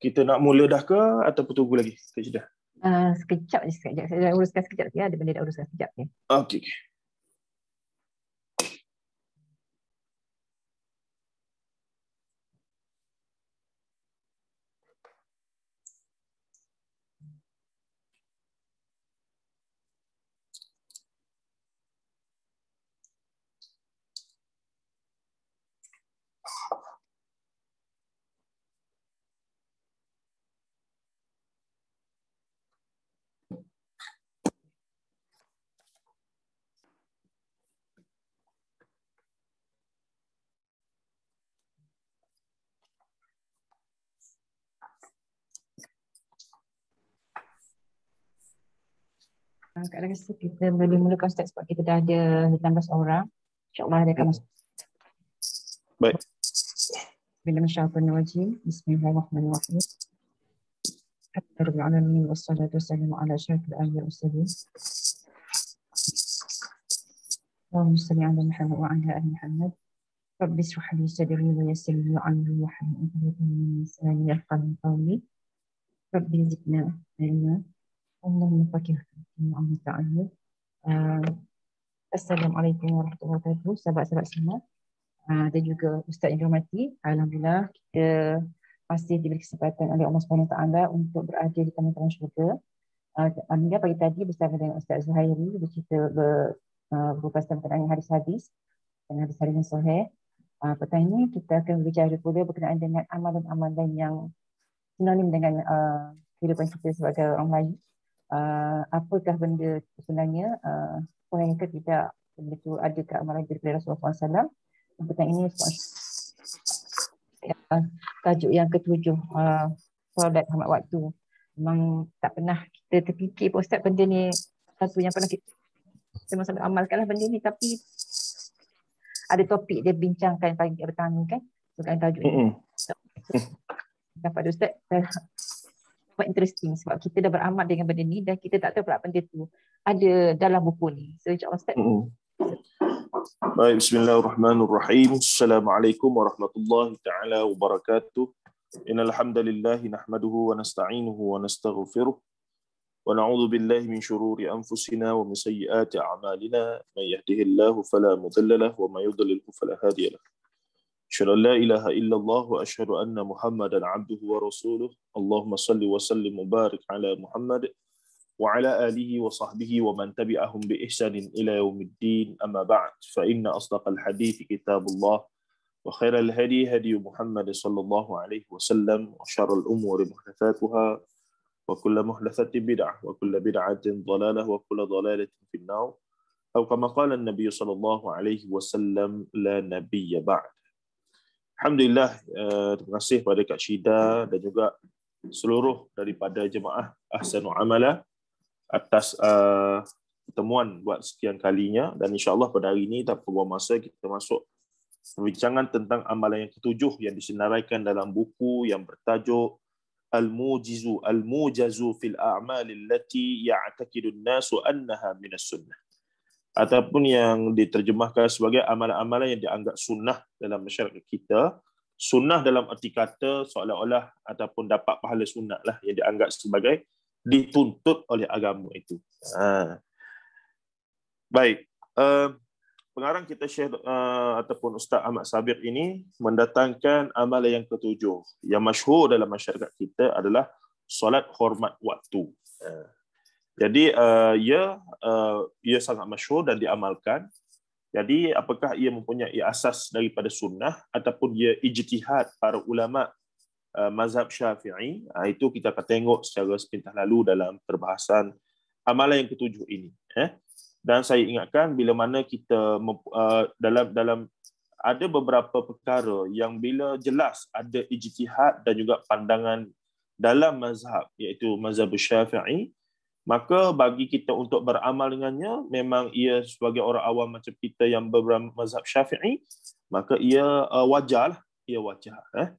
kita nak mula dah ke atau tunggu lagi? Kita jeda. Uh, sekejap je sekejap. Saya uruskan sekejap ya, Ada benda nak uruskan sekejap. Ah, okey. Okay. okay. uh, Kak Lang rasa kan kita boleh mulakan Ustaz sebab kita dah ada 16 orang. InsyaAllah dia akan masuk. Baik. Bila masya Allah penuh Bismillahirrahmanirrahim. Alhamdulillahirrahmanirrahim. Wassalatu wassalamu ala syaitul ahli usadi. Allahumma Rabbi اللهم فكه الله تعالى السلام Assalamualaikum warahmatullahi wabarakatuh. وبركاته سبع semua. سنة ah, dan juga Ustaz Indra Mati. Alhamdulillah kita pasti diberi kesempatan oleh Allah Subhanahu Taala untuk berada di taman taman syurga. Ah, Alhamdulillah pagi tadi bersama dengan Ustaz Zuhairi bercerita ber, uh, ah, tentang hadis hadis dan hadis hari yang sahih. Uh, petang ini kita akan berbicara pula berkenaan dengan amalan-amalan yang sinonim dengan uh, kehidupan kita sebagai orang Melayu uh, apakah benda sebenarnya uh, orang yang ke tidak benda ada ke amaran daripada Rasulullah SAW tentang ini eh, tajuk yang ketujuh uh, solat hamat waktu memang tak pernah kita terfikir pun Ustaz benda ni satu yang pernah kita sama-sama sampai amalkanlah benda ni tapi ada topik dia bincangkan pagi petang ni kan bukan tajuk ni. Mm-hmm. dapat Ustaz quite interesting sebab kita dah beramal dengan benda ni dan kita tak tahu pula benda tu ada dalam buku ni. So, Encik Ustaz. Mm. Baik, bismillahirrahmanirrahim. Assalamualaikum warahmatullahi taala wabarakatuh. Innal hamdalillah nahmaduhu wa nasta'inuhu wa nastaghfiruh wa na'udzu billahi min shururi anfusina wa min sayyiati a'malina may yahdihillahu fala mudilla lahu wa may yudlil fala أشهد أن لا إله إلا الله وأشهد أن محمدا عبده ورسوله اللهم صل وسلم وبارك على محمد وعلى آله وصحبه ومن تبعهم بإحسان إلى يوم الدين أما بعد فإن أصدق الحديث كتاب الله وخير الهدي هدي محمد صلى الله عليه وسلم وشر الأمور محدثاتها وكل محدثة بدعة وكل بدعة ضلالة وكل ضلالة في النار أو كما قال النبي صلى الله عليه وسلم لا نبي بعد Alhamdulillah eh, terima kasih kepada Kak Syida dan juga seluruh daripada jemaah Ahsanul Amala atas uh, buat sekian kalinya dan insyaAllah pada hari ini tak perlu masa kita masuk perbincangan tentang amalan yang ketujuh yang disenaraikan dalam buku yang bertajuk Al-Mujizu Al-Mujazu fil a'malillati ya'takidun nasu annaha minas sunnah ataupun yang diterjemahkan sebagai amalan-amalan yang dianggap sunnah dalam masyarakat kita sunnah dalam arti kata seolah-olah ataupun dapat pahala sunnah lah yang dianggap sebagai dituntut oleh agama itu. Ha. Baik. Uh, pengarang kita Syekh uh, ataupun Ustaz Ahmad Sabir ini mendatangkan amalan yang ketujuh yang masyhur dalam masyarakat kita adalah solat hormat waktu. Uh. Jadi uh, ia uh, ia sangat masyhur dan diamalkan. Jadi apakah ia mempunyai asas daripada sunnah ataupun ia ijtihad para ulama uh, mazhab Syafi'i? Uh, itu kita akan tengok secara sepintas lalu dalam perbahasan amalan yang ketujuh ini, eh. Dan saya ingatkan bila mana kita uh, dalam dalam ada beberapa perkara yang bila jelas ada ijtihad dan juga pandangan dalam mazhab iaitu mazhab Syafi'i maka bagi kita untuk beramal dengannya memang ia sebagai orang awam macam kita yang mazhab syafi'i maka ia uh, wajar ia wajar eh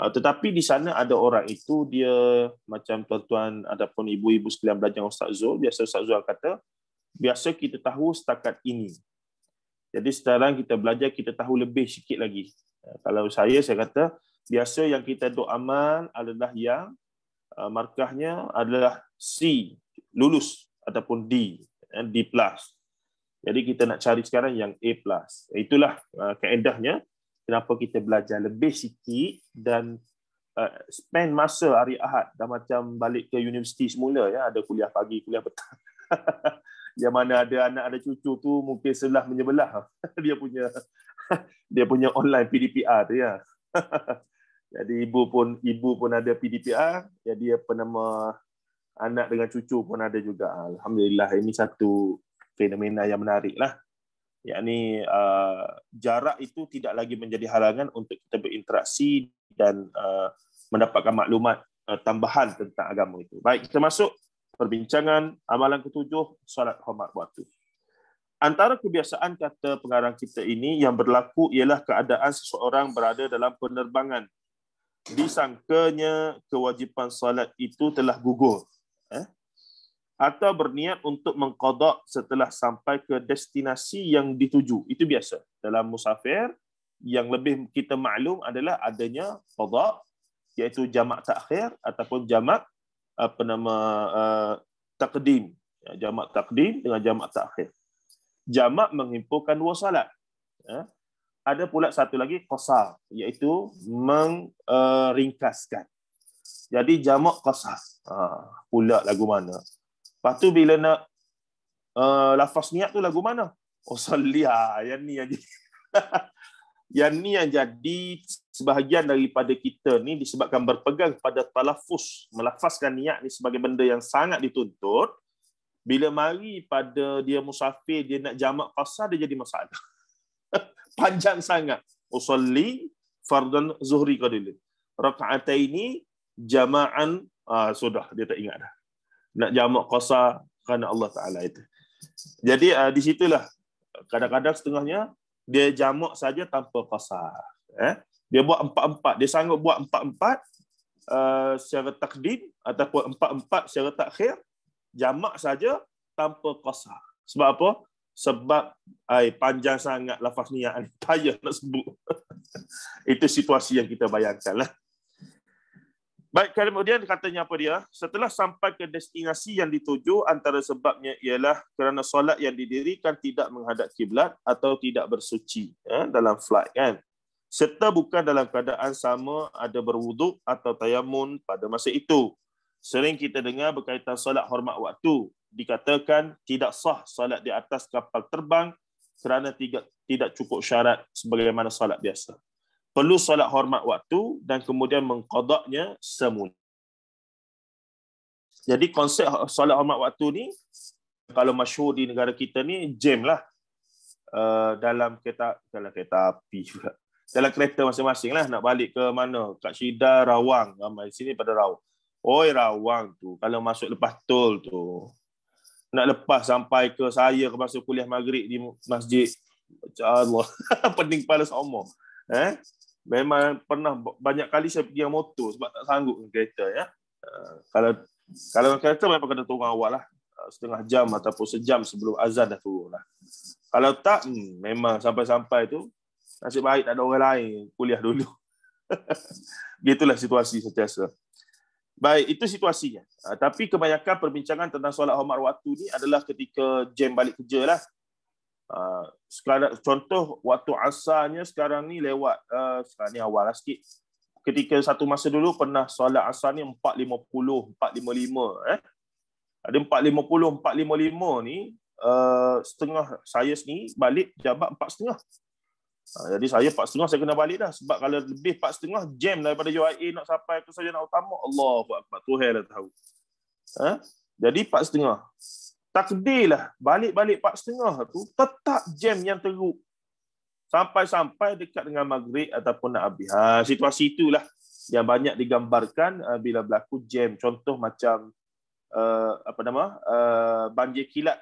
uh, tetapi di sana ada orang itu dia macam tuan-tuan ataupun ibu-ibu sekalian belajar Ustaz Zul biasa Ustaz Zul kata biasa kita tahu setakat ini jadi sekarang kita belajar kita tahu lebih sikit lagi uh, kalau saya saya kata biasa yang kita doa amal adalah yang uh, markahnya adalah C lulus ataupun D eh, D plus. Jadi kita nak cari sekarang yang A plus. Itulah uh, keendahnya kenapa kita belajar lebih sikit dan uh, spend masa hari Ahad dah macam balik ke universiti semula ya ada kuliah pagi kuliah petang. yang mana ada anak ada cucu tu mungkin sebelah menyebelah dia punya dia punya online PDPA, tu ya. jadi ibu pun ibu pun ada PDPA, jadi apa nama uh, anak dengan cucu pun ada juga. Alhamdulillah ini satu fenomena yang menarik lah. Yang ini uh, jarak itu tidak lagi menjadi halangan untuk kita berinteraksi dan uh, mendapatkan maklumat uh, tambahan tentang agama itu. Baik, kita masuk perbincangan amalan ketujuh, salat hormat waktu. Antara kebiasaan kata pengarang kita ini yang berlaku ialah keadaan seseorang berada dalam penerbangan. Disangkanya kewajipan salat itu telah gugur atau berniat untuk mengkodok setelah sampai ke destinasi yang dituju. Itu biasa. Dalam musafir, yang lebih kita maklum adalah adanya kodok, iaitu jamak takhir ataupun jamak apa nama uh, takdim. Ya, jamak takdim dengan jamak takhir. Jamak menghimpunkan dua salat. Uh, ya. ada pula satu lagi qasar, iaitu meringkaskan. Uh, Jadi jamak qasar. Uh, pula lagu mana? Lepas tu bila nak uh, lafaz niat tu lagu mana? Oh salia, ah, yang ni yang jadi. yang ni yang jadi sebahagian daripada kita ni disebabkan berpegang pada talafus, melafazkan niat ni sebagai benda yang sangat dituntut. Bila mari pada dia musafir, dia nak jamak qasar, dia jadi masalah. Panjang sangat. Usalli fardan zuhri qadili. Raka'ataini jama'an, uh, sudah dia tak ingat dah nak jamak kuasa kerana Allah Taala itu. Jadi uh, di situlah kadang-kadang setengahnya dia jamak saja tanpa kuasa. Eh? Dia buat empat-empat, dia sanggup buat empat-empat uh, secara takdim ataupun empat-empat secara takhir jamak saja tanpa kuasa. Sebab apa? Sebab ai panjang sangat lafaz ni payah nak sebut. itu situasi yang kita bayangkanlah. Baik, kemudian katanya apa dia? Setelah sampai ke destinasi yang dituju, antara sebabnya ialah kerana solat yang didirikan tidak menghadap kiblat atau tidak bersuci ya, dalam flight kan. Serta bukan dalam keadaan sama ada berwuduk atau tayamun pada masa itu. Sering kita dengar berkaitan solat hormat waktu. Dikatakan tidak sah solat di atas kapal terbang kerana tidak, tidak cukup syarat sebagaimana solat biasa perlu solat hormat waktu dan kemudian mengkodoknya semula. Jadi konsep solat hormat waktu ni kalau masyhur di negara kita ni jam lah uh, dalam kereta dalam kereta api Dalam kereta masing-masing lah nak balik ke mana? Kat Syida, Rawang. Ramai sini pada Rawang. Oi Rawang tu. Kalau masuk lepas tol tu. Nak lepas sampai ke saya ke masa kuliah maghrib di masjid. Macam Allah. Pening kepala seumur. Eh? memang pernah banyak kali saya pergi dengan motor sebab tak sanggup dengan kereta ya. Eh, kalau kalau dengan kereta memang kena tunggu awal lah. Eh, setengah jam ataupun sejam sebelum azan dah turun lah. Kalau tak hmm, memang sampai-sampai tu nasib baik tak ada orang lain kuliah dulu. Begitulah situasi sentiasa. Baik, itu situasinya. Eh, tapi kebanyakan perbincangan tentang solat Omar waktu ni adalah ketika jam balik kerja lah. Ah, sekarang contoh waktu asarnya sekarang ni lewat uh, sekarang ni awal lah sikit. Ketika satu masa dulu pernah solat asar ni 4.50, 4.55 eh. Ada 4.50, 4.55 ni uh, setengah saya sendiri balik jabat 4.5. setengah. jadi saya 4.5 saya kena balik dah sebab kalau lebih 4.5 setengah jam daripada UIA nak sampai ke saya nak utama Allah buat apa Tuhan dah tahu. Eh? Jadi 4.5 setengah lah balik-balik pak setengah tu tetap jam yang teruk sampai-sampai dekat dengan maghrib ataupun nak habis. Ha, situasi itulah yang banyak digambarkan uh, bila berlaku jam contoh macam uh, apa nama uh, banjir kilat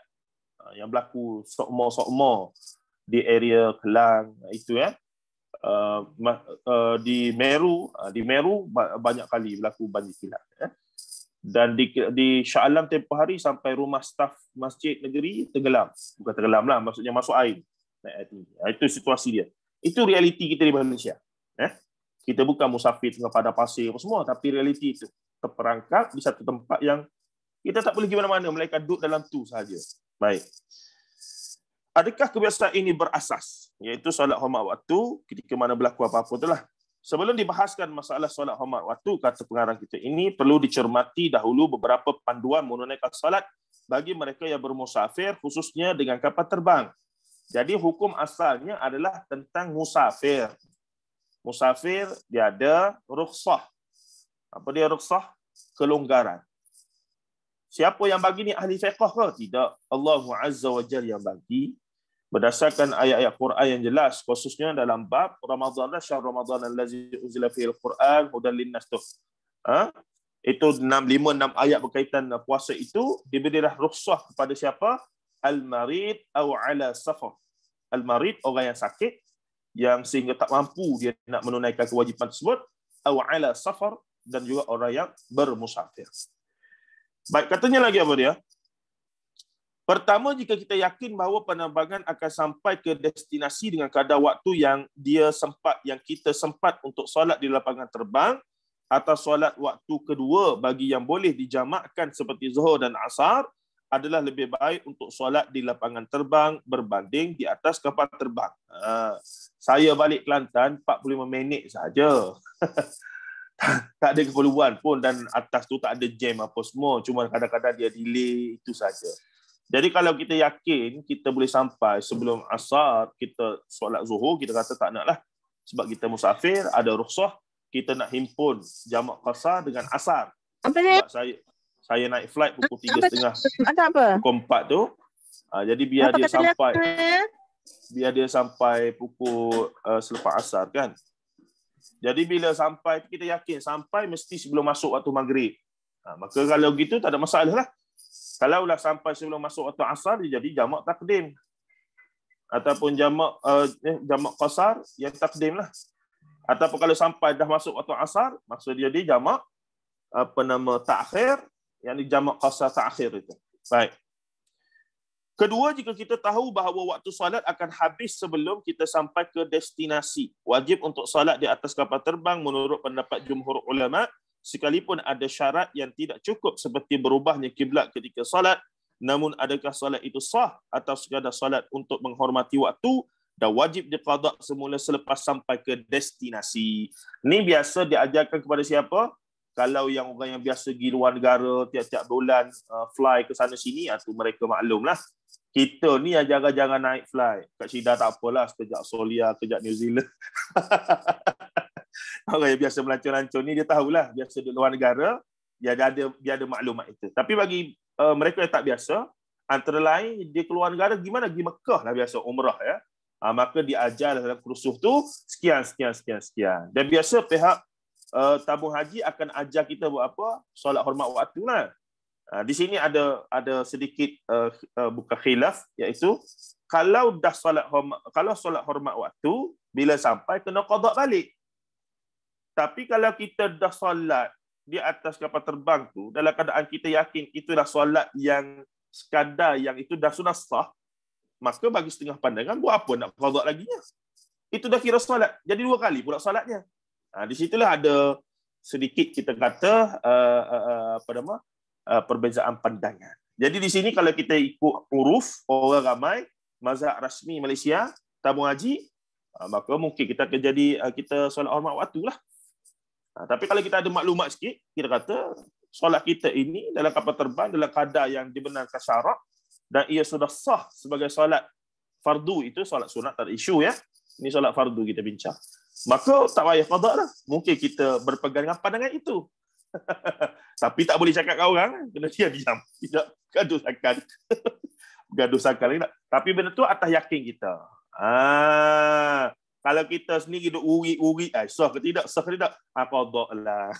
uh, yang berlaku sokmo-sokmo di area Kelang uh, itu ya. Uh, uh, di Meru uh, di Meru banyak kali berlaku banjir kilat ya dan di, di Shah Alam tempoh hari sampai rumah staf masjid negeri tenggelam. Bukan tenggelam lah, maksudnya masuk air. Naik air tinggi. Ah, itu situasi dia. Itu realiti kita di Malaysia. Eh? Kita bukan musafir dengan pada pasir apa semua, tapi realiti itu. Terperangkap di satu tempat yang kita tak boleh gimana mana-mana, mereka duduk dalam tu saja. Baik. Adakah kebiasaan ini berasas? Iaitu solat hormat waktu ketika mana berlaku apa-apa itulah. Sebelum dibahaskan masalah solat khomat waktu, kata pengarang kita ini, perlu dicermati dahulu beberapa panduan menunaikan solat bagi mereka yang bermusafir, khususnya dengan kapal terbang. Jadi hukum asalnya adalah tentang musafir. Musafir dia ada rukhsah. Apa dia rukhsah? Kelonggaran. Siapa yang bagi ni ahli fiqh ke? Tidak. Allahu Azza wa Jal yang bagi berdasarkan ayat-ayat Quran yang jelas khususnya dalam bab Ramadhan dan syahr Ramadan allazi unzila fil Quran hudan linnas tu. Ha? Itu 6 5 6 ayat berkaitan puasa itu diberilah rukhsah kepada siapa? Al marid atau al safar. Al marid orang yang sakit yang sehingga tak mampu dia nak menunaikan kewajipan tersebut au al safar dan juga orang yang bermusafir. Baik, katanya lagi apa dia? Pertama, jika kita yakin bahawa penerbangan akan sampai ke destinasi dengan kadar waktu yang dia sempat, yang kita sempat untuk solat di lapangan terbang, atau solat waktu kedua bagi yang boleh dijamakkan seperti Zuhur dan Asar, adalah lebih baik untuk solat di lapangan terbang berbanding di atas kapal terbang. Uh, saya balik Kelantan 45 minit saja. tak ada keperluan pun dan atas tu tak ada jam apa semua. Cuma kadang-kadang dia delay itu saja. Jadi kalau kita yakin kita boleh sampai sebelum asar, kita solat zuhur, kita kata tak naklah. Sebab kita musafir, ada rukhsah, kita nak himpun jamak qasar dengan asar. Apa ni? saya saya naik flight pukul 3.30. Ada apa? Pukul tu. Ha, jadi biar apa dia sampai. Apa? Biar dia sampai pukul uh, selepas asar kan. Jadi bila sampai kita yakin sampai mesti sebelum masuk waktu maghrib. Ha, maka kalau gitu tak ada masalah lah. Kalaulah sampai sebelum masuk waktu asar dia jadi jamak takdim. Ataupun jamak uh, jamak qasar yang takdim lah. Ataupun kalau sampai dah masuk waktu asar maksud dia jadi jamak apa nama takhir yang ni jamak qasar takhir itu. Baik. Kedua, jika kita tahu bahawa waktu salat akan habis sebelum kita sampai ke destinasi. Wajib untuk salat di atas kapal terbang menurut pendapat jumhur ulama' sekalipun ada syarat yang tidak cukup seperti berubahnya kiblat ketika salat namun adakah salat itu sah atau sekadar salat untuk menghormati waktu dan wajib diqada semula selepas sampai ke destinasi ni biasa diajarkan kepada siapa kalau yang orang yang biasa pergi luar negara tiap-tiap bulan uh, fly ke sana sini atau ah, uh, mereka maklumlah kita ni yang jaga jangan naik fly kat Cina tak apalah sekejap Solia kejap New Zealand orang yang biasa melancong-lancong ni dia tahulah biasa di luar negara dia ada dia, dia ada maklumat itu tapi bagi uh, mereka yang tak biasa antara lain dia keluar negara gimana pergi Mekah lah biasa umrah ya ha, maka diajar dalam kursus tu sekian sekian sekian sekian dan biasa pihak uh, tabung haji akan ajar kita buat apa solat hormat waktu lah ha, di sini ada ada sedikit uh, eh, uh, buka khilaf iaitu kalau dah solat hormat kalau solat hormat waktu bila sampai kena qada balik tapi kalau kita dah solat di atas kapal terbang tu, dalam keadaan kita yakin itu dah solat yang sekadar yang itu dah sunnah sah, maka bagi setengah pandangan, buat apa nak kawal lagi? Ya? Itu dah kira solat. Jadi dua kali pula solatnya. Ha, di situlah ada sedikit kita kata uh, uh, uh, apa nama, uh, perbezaan pandangan. Jadi di sini kalau kita ikut huruf orang ramai, mazhab rasmi Malaysia, tabung haji, uh, maka mungkin kita akan jadi uh, kita solat hormat waktu lah. Ha, tapi kalau kita ada maklumat sikit, kita kata solat kita ini dalam kapal terbang dalam kadar yang dibenarkan syarak dan ia sudah sah sebagai solat fardu itu solat sunat tak ada isu ya. Ini solat fardu kita bincang. Maka tak payah qada lah. Mungkin kita berpegang dengan pandangan itu. tapi tak boleh cakap kau orang kena dia diam. Tidak gaduh sakan. gaduh sakan lagi tak. Tapi benda tu atas yakin kita. Ah, kalau kita sendiri duduk uri-uri, eh, sah ke tidak, sah ke tidak, apa ah, dok lah.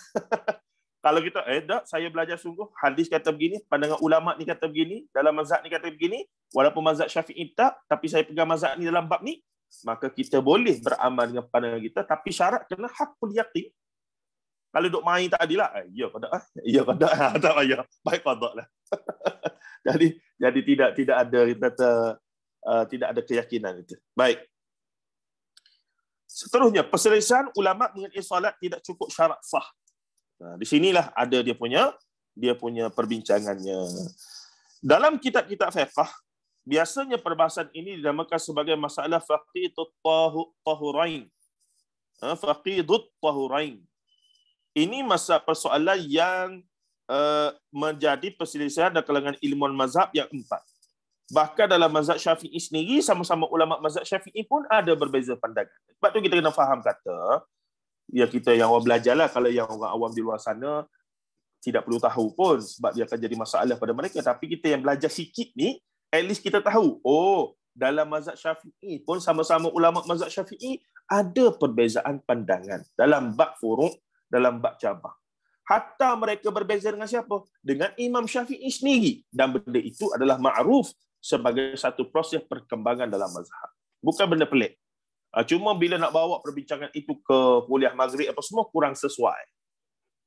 Kalau kita, eh tak, saya belajar sungguh, hadis kata begini, pandangan ulama' ni kata begini, dalam mazhab ni kata begini, walaupun mazhab syafi'i tak, tapi saya pegang mazhab ni dalam bab ni, maka kita boleh beramal dengan pandangan kita, tapi syarat kena hakul yakin. Kalau duduk main tak adil lah, eh, ya kau tak, eh? ya kau tak, ah, tak payah, baik kau tak lah. jadi, jadi tidak tidak ada, kita uh, tidak ada keyakinan itu. Baik. Seterusnya, perselisihan ulama mengenai solat tidak cukup syarat sah. Nah, ha, di sinilah ada dia punya dia punya perbincangannya. Dalam kitab-kitab fiqh, biasanya perbahasan ini dinamakan sebagai masalah faqidut tahurain. Ha, faqidut tahurain. Ini masa persoalan yang uh, menjadi perselisihan dalam kalangan ilmuwan mazhab yang empat. Bahkan dalam mazhab syafi'i sendiri, sama-sama ulama mazhab syafi'i pun ada berbeza pandangan. Sebab tu kita kena faham kata, ya kita yang orang belajar lah, kalau yang orang awam di luar sana, tidak perlu tahu pun sebab dia akan jadi masalah pada mereka. Tapi kita yang belajar sikit ni, at least kita tahu, oh dalam mazhab syafi'i pun sama-sama ulama mazhab syafi'i ada perbezaan pandangan dalam bak furuk, dalam bak cabang. Hatta mereka berbeza dengan siapa? Dengan Imam Syafi'i sendiri. Dan benda itu adalah ma'ruf sebagai satu proses perkembangan dalam mazhab. Bukan benda pelik. Ah, cuma bila nak bawa perbincangan itu ke kuliah maghrib apa semua kurang sesuai.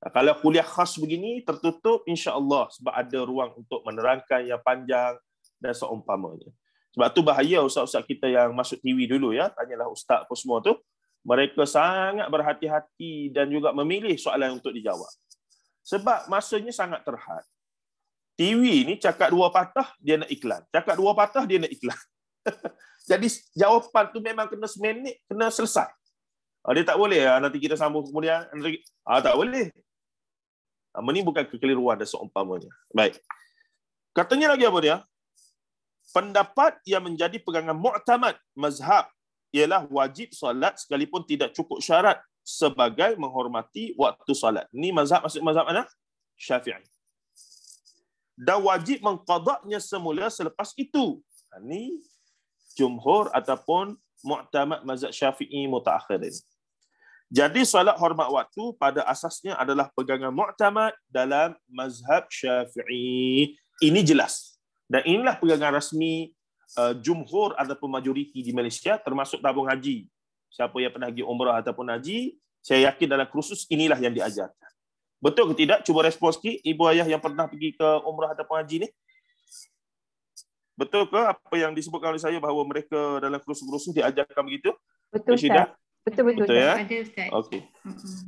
Ah, kalau kuliah khas begini tertutup insya-Allah sebab ada ruang untuk menerangkan yang panjang dan seumpamanya. Sebab tu bahaya ustaz-ustaz kita yang masuk TV dulu ya, tanyalah ustaz apa semua tu. Mereka sangat berhati-hati dan juga memilih soalan untuk dijawab. Sebab masanya sangat terhad. TV ni cakap dua patah dia nak iklan. Cakap dua patah dia nak iklan. Jadi jawapan tu memang kena seminit kena selesai. Ah, dia tak boleh ah, nanti kita sambung kemudian. Nanti, ah tak boleh. ini ah, bukan kekeliruan dan seumpamanya. Baik. Katanya lagi apa dia? Pendapat yang menjadi pegangan mu'tamad mazhab ialah wajib solat sekalipun tidak cukup syarat sebagai menghormati waktu solat. Ni mazhab maksud mazhab mana? Syafi'i dan wajib mengqadaknya semula selepas itu. Ini ha, jumhur ataupun mu'tamad mazhab syafi'i muta'akhirin. Jadi solat hormat waktu pada asasnya adalah pegangan mu'tamad dalam mazhab syafi'i. Ini jelas. Dan inilah pegangan rasmi uh, jumhur ataupun majoriti di Malaysia termasuk tabung haji. Siapa yang pernah pergi umrah ataupun haji, saya yakin dalam kursus inilah yang diajarkan. Betul ke tidak? Cuba respon sikit ibu ayah yang pernah pergi ke umrah atau haji ni. Betul ke apa yang disebutkan oleh saya bahawa mereka dalam kursus-kursus diajarkan begitu? Betul Ustaz. Betul betul. Betul ya. Okey.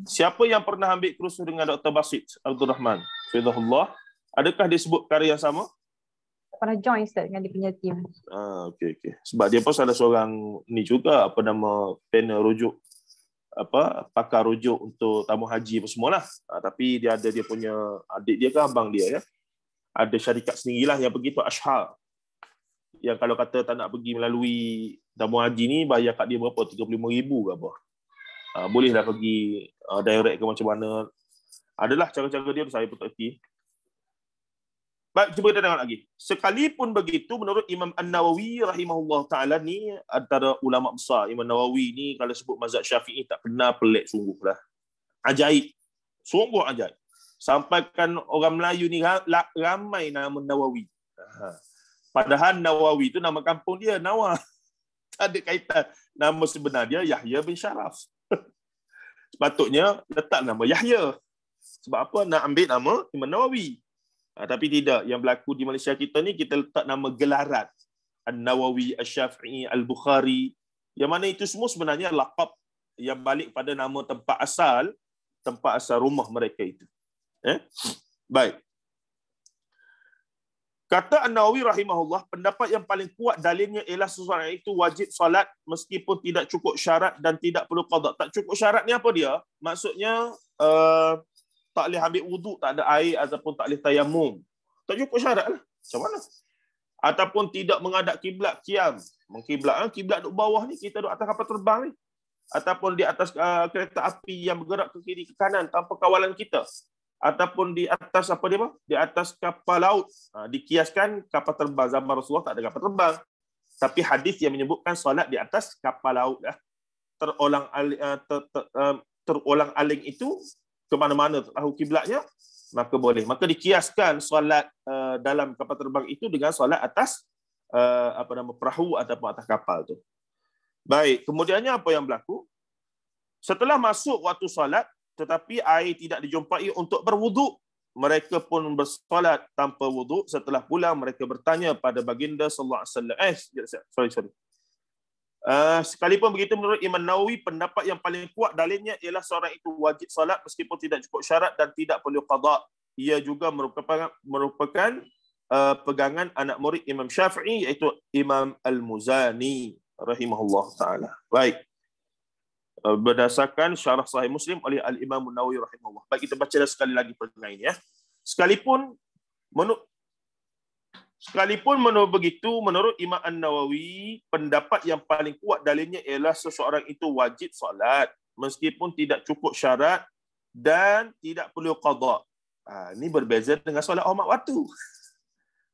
Siapa yang pernah ambil kursus dengan Dr. Basit Abdul Rahman? Fidhullah. Adakah disebut karya yang sama? Pernah join Ustaz dengan dia punya team. Ah, okey okey. Sebab dia pun salah seorang ni juga apa nama panel rujuk apa pakar rujuk untuk tamu haji apa semualah. Ha, tapi dia ada dia punya adik dia ke abang dia ya. Ada syarikat sendirilah yang begitu Ashhal. Yang kalau kata tak nak pergi melalui tamu haji ni bayar kat dia berapa 35000 ke apa. Ha, bolehlah pergi uh, direct ke macam mana. Adalah cara-cara dia saya pun tak fikir. Baik, cuba kita tengok lagi. Sekalipun begitu, menurut Imam An-Nawawi rahimahullah ta'ala ni, antara ulama besar Imam Nawawi ni, kalau sebut mazhab syafi'i, tak pernah pelik sungguh lah. Ajaib. Sungguh ajaib. Sampaikan orang Melayu ni ramai nama Nawawi. Padahal Nawawi itu nama kampung dia, Nawah. Tak ada kaitan. Nama sebenar dia, Yahya bin Sharaf. Sepatutnya, letak nama Yahya. Sebab apa? Nak ambil nama Imam Nawawi. Ah, tapi tidak yang berlaku di Malaysia kita ni kita letak nama gelaran An-Nawawi, asy shafii Al-Bukhari. Yang mana itu semua sebenarnya lakap yang balik pada nama tempat asal, tempat asal rumah mereka itu. Eh? Baik. Kata An-Nawawi rahimahullah, pendapat yang paling kuat dalilnya ialah seseorang itu wajib salat meskipun tidak cukup syarat dan tidak perlu qada. Tak cukup syarat ni apa dia? Maksudnya uh, tak boleh ambil wuduk, tak ada air ataupun tak boleh tayamum. Tak cukup syarat lah. Macam mana? Ataupun tidak menghadap kiblat kiam. Mengkiblat kan? Kiblat duduk bawah ni, kita duduk atas kapal terbang ni. Ataupun di atas uh, kereta api yang bergerak ke kiri ke kanan tanpa kawalan kita. Ataupun di atas apa dia? Di atas kapal laut. Ha, dikiaskan kapal terbang. Zaman Rasulullah tak ada kapal terbang. Tapi hadis yang menyebutkan solat di atas kapal laut. lah Terulang, uh, ter, ter, uh, terulang aling itu ke mana-mana tahu kiblatnya maka boleh maka dikiaskan solat uh, dalam kapal terbang itu dengan solat atas uh, apa nama perahu ataupun atas kapal tu baik kemudiannya apa yang berlaku setelah masuk waktu solat tetapi air tidak dijumpai untuk berwuduk mereka pun bersolat tanpa wuduk setelah pulang mereka bertanya pada baginda sallallahu alaihi wasallam eh sorry sorry Ah, sekalipun begitu menurut Imam Nawawi pendapat yang paling kuat dalilnya ialah seorang itu wajib solat meskipun tidak cukup syarat dan tidak perlu qada. Ia juga merupakan merupakan uh, pegangan anak murid Imam Syafi'i iaitu Imam Al-Muzani rahimahullah taala. Baik. Uh, berdasarkan syarah sahih Muslim oleh Al-Imam Nawawi rahimahullah. Baik kita baca sekali lagi perkara ini ya. Sekalipun menurut Sekalipun menurut begitu, menurut Imam An-Nawawi, pendapat yang paling kuat dalilnya ialah seseorang itu wajib solat meskipun tidak cukup syarat dan tidak perlu qadha. Ha, ini berbeza dengan solat umat waktu.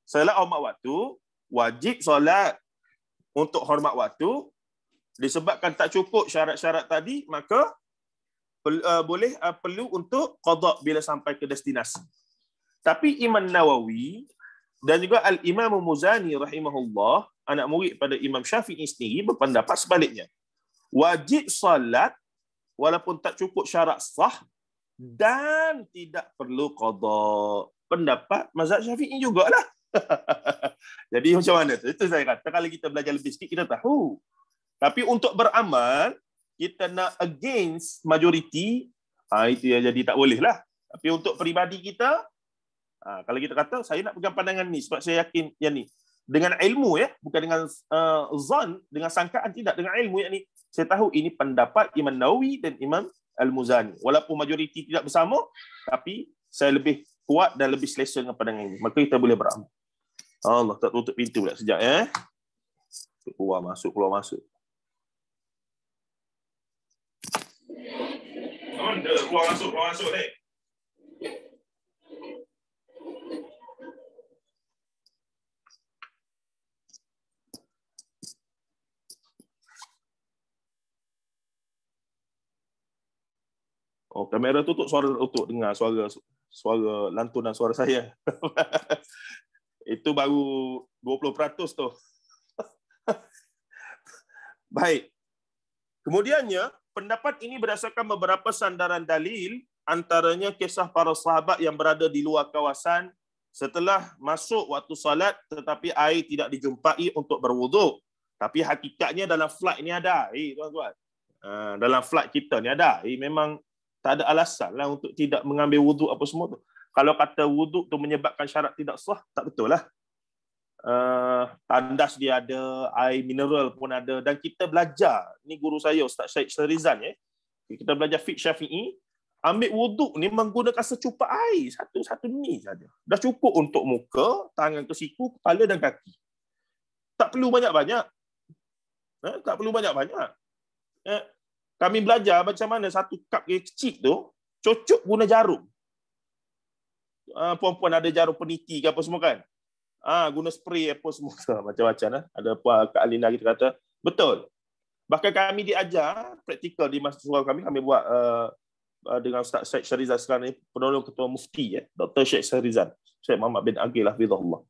Solat umat waktu, wajib solat untuk hormat waktu. Disebabkan tak cukup syarat-syarat tadi, maka uh, boleh uh, perlu untuk qadha bila sampai ke destinasi. Tapi Imam Nawawi dan juga al imam muzani rahimahullah anak murid pada imam syafi'i sendiri berpendapat sebaliknya wajib salat walaupun tak cukup syarat sah dan tidak perlu qada pendapat mazhab syafi'i jugalah jadi macam mana tu itu saya kata kalau kita belajar lebih sikit kita tahu tapi untuk beramal kita nak against majority ha, itu yang jadi tak boleh lah tapi untuk peribadi kita Ha, kalau kita kata saya nak pegang pandangan ni sebab saya yakin yang ni dengan ilmu ya bukan dengan uh, zon dengan sangkaan tidak dengan ilmu yang ni saya tahu ini pendapat Imam Nawawi dan Imam Al-Muzani walaupun majoriti tidak bersama tapi saya lebih kuat dan lebih selesa dengan pandangan ini maka kita boleh beramal Allah tak tutup pintu pula sejak ya eh? keluar masuk keluar masuk keluar masuk keluar masuk eh Oh, kamera tutup suara tutup dengar suara suara lantunan suara saya. Itu baru 20% tu. Baik. Kemudiannya, pendapat ini berdasarkan beberapa sandaran dalil antaranya kisah para sahabat yang berada di luar kawasan setelah masuk waktu salat tetapi air tidak dijumpai untuk berwuduk. Tapi hakikatnya dalam flight ni ada air, tuan-tuan. Ah, dalam flight kita ni ada air. Memang tak ada alasan lah untuk tidak mengambil wuduk apa semua tu. Kalau kata wuduk tu menyebabkan syarat tidak sah, tak betul lah. Uh, tandas dia ada, air mineral pun ada. Dan kita belajar, ni guru saya Ustaz Syed Serizan ya. Eh. Kita belajar fiqh syafi'i, ambil wuduk ni menggunakan secupa air. Satu-satu ni saja. Dah cukup untuk muka, tangan ke siku, kepala dan kaki. Tak perlu banyak-banyak. Eh, tak perlu banyak-banyak. Eh, kami belajar macam mana satu kap yang kecil tu cocok guna jarum. Ah uh, puan-puan ada jarum peniti ke apa semua kan? Ah uh, guna spray apa semua macam-macam lah. Ada apa Kak Alina kita kata, betul. Bahkan kami diajar praktikal di masa surau kami kami buat uh, dengan Ustaz Syed Syarizan sekarang ni penolong ketua mufti ya, Dr. Syed Syarizan. Syed Muhammad bin Agil Hafizahullah.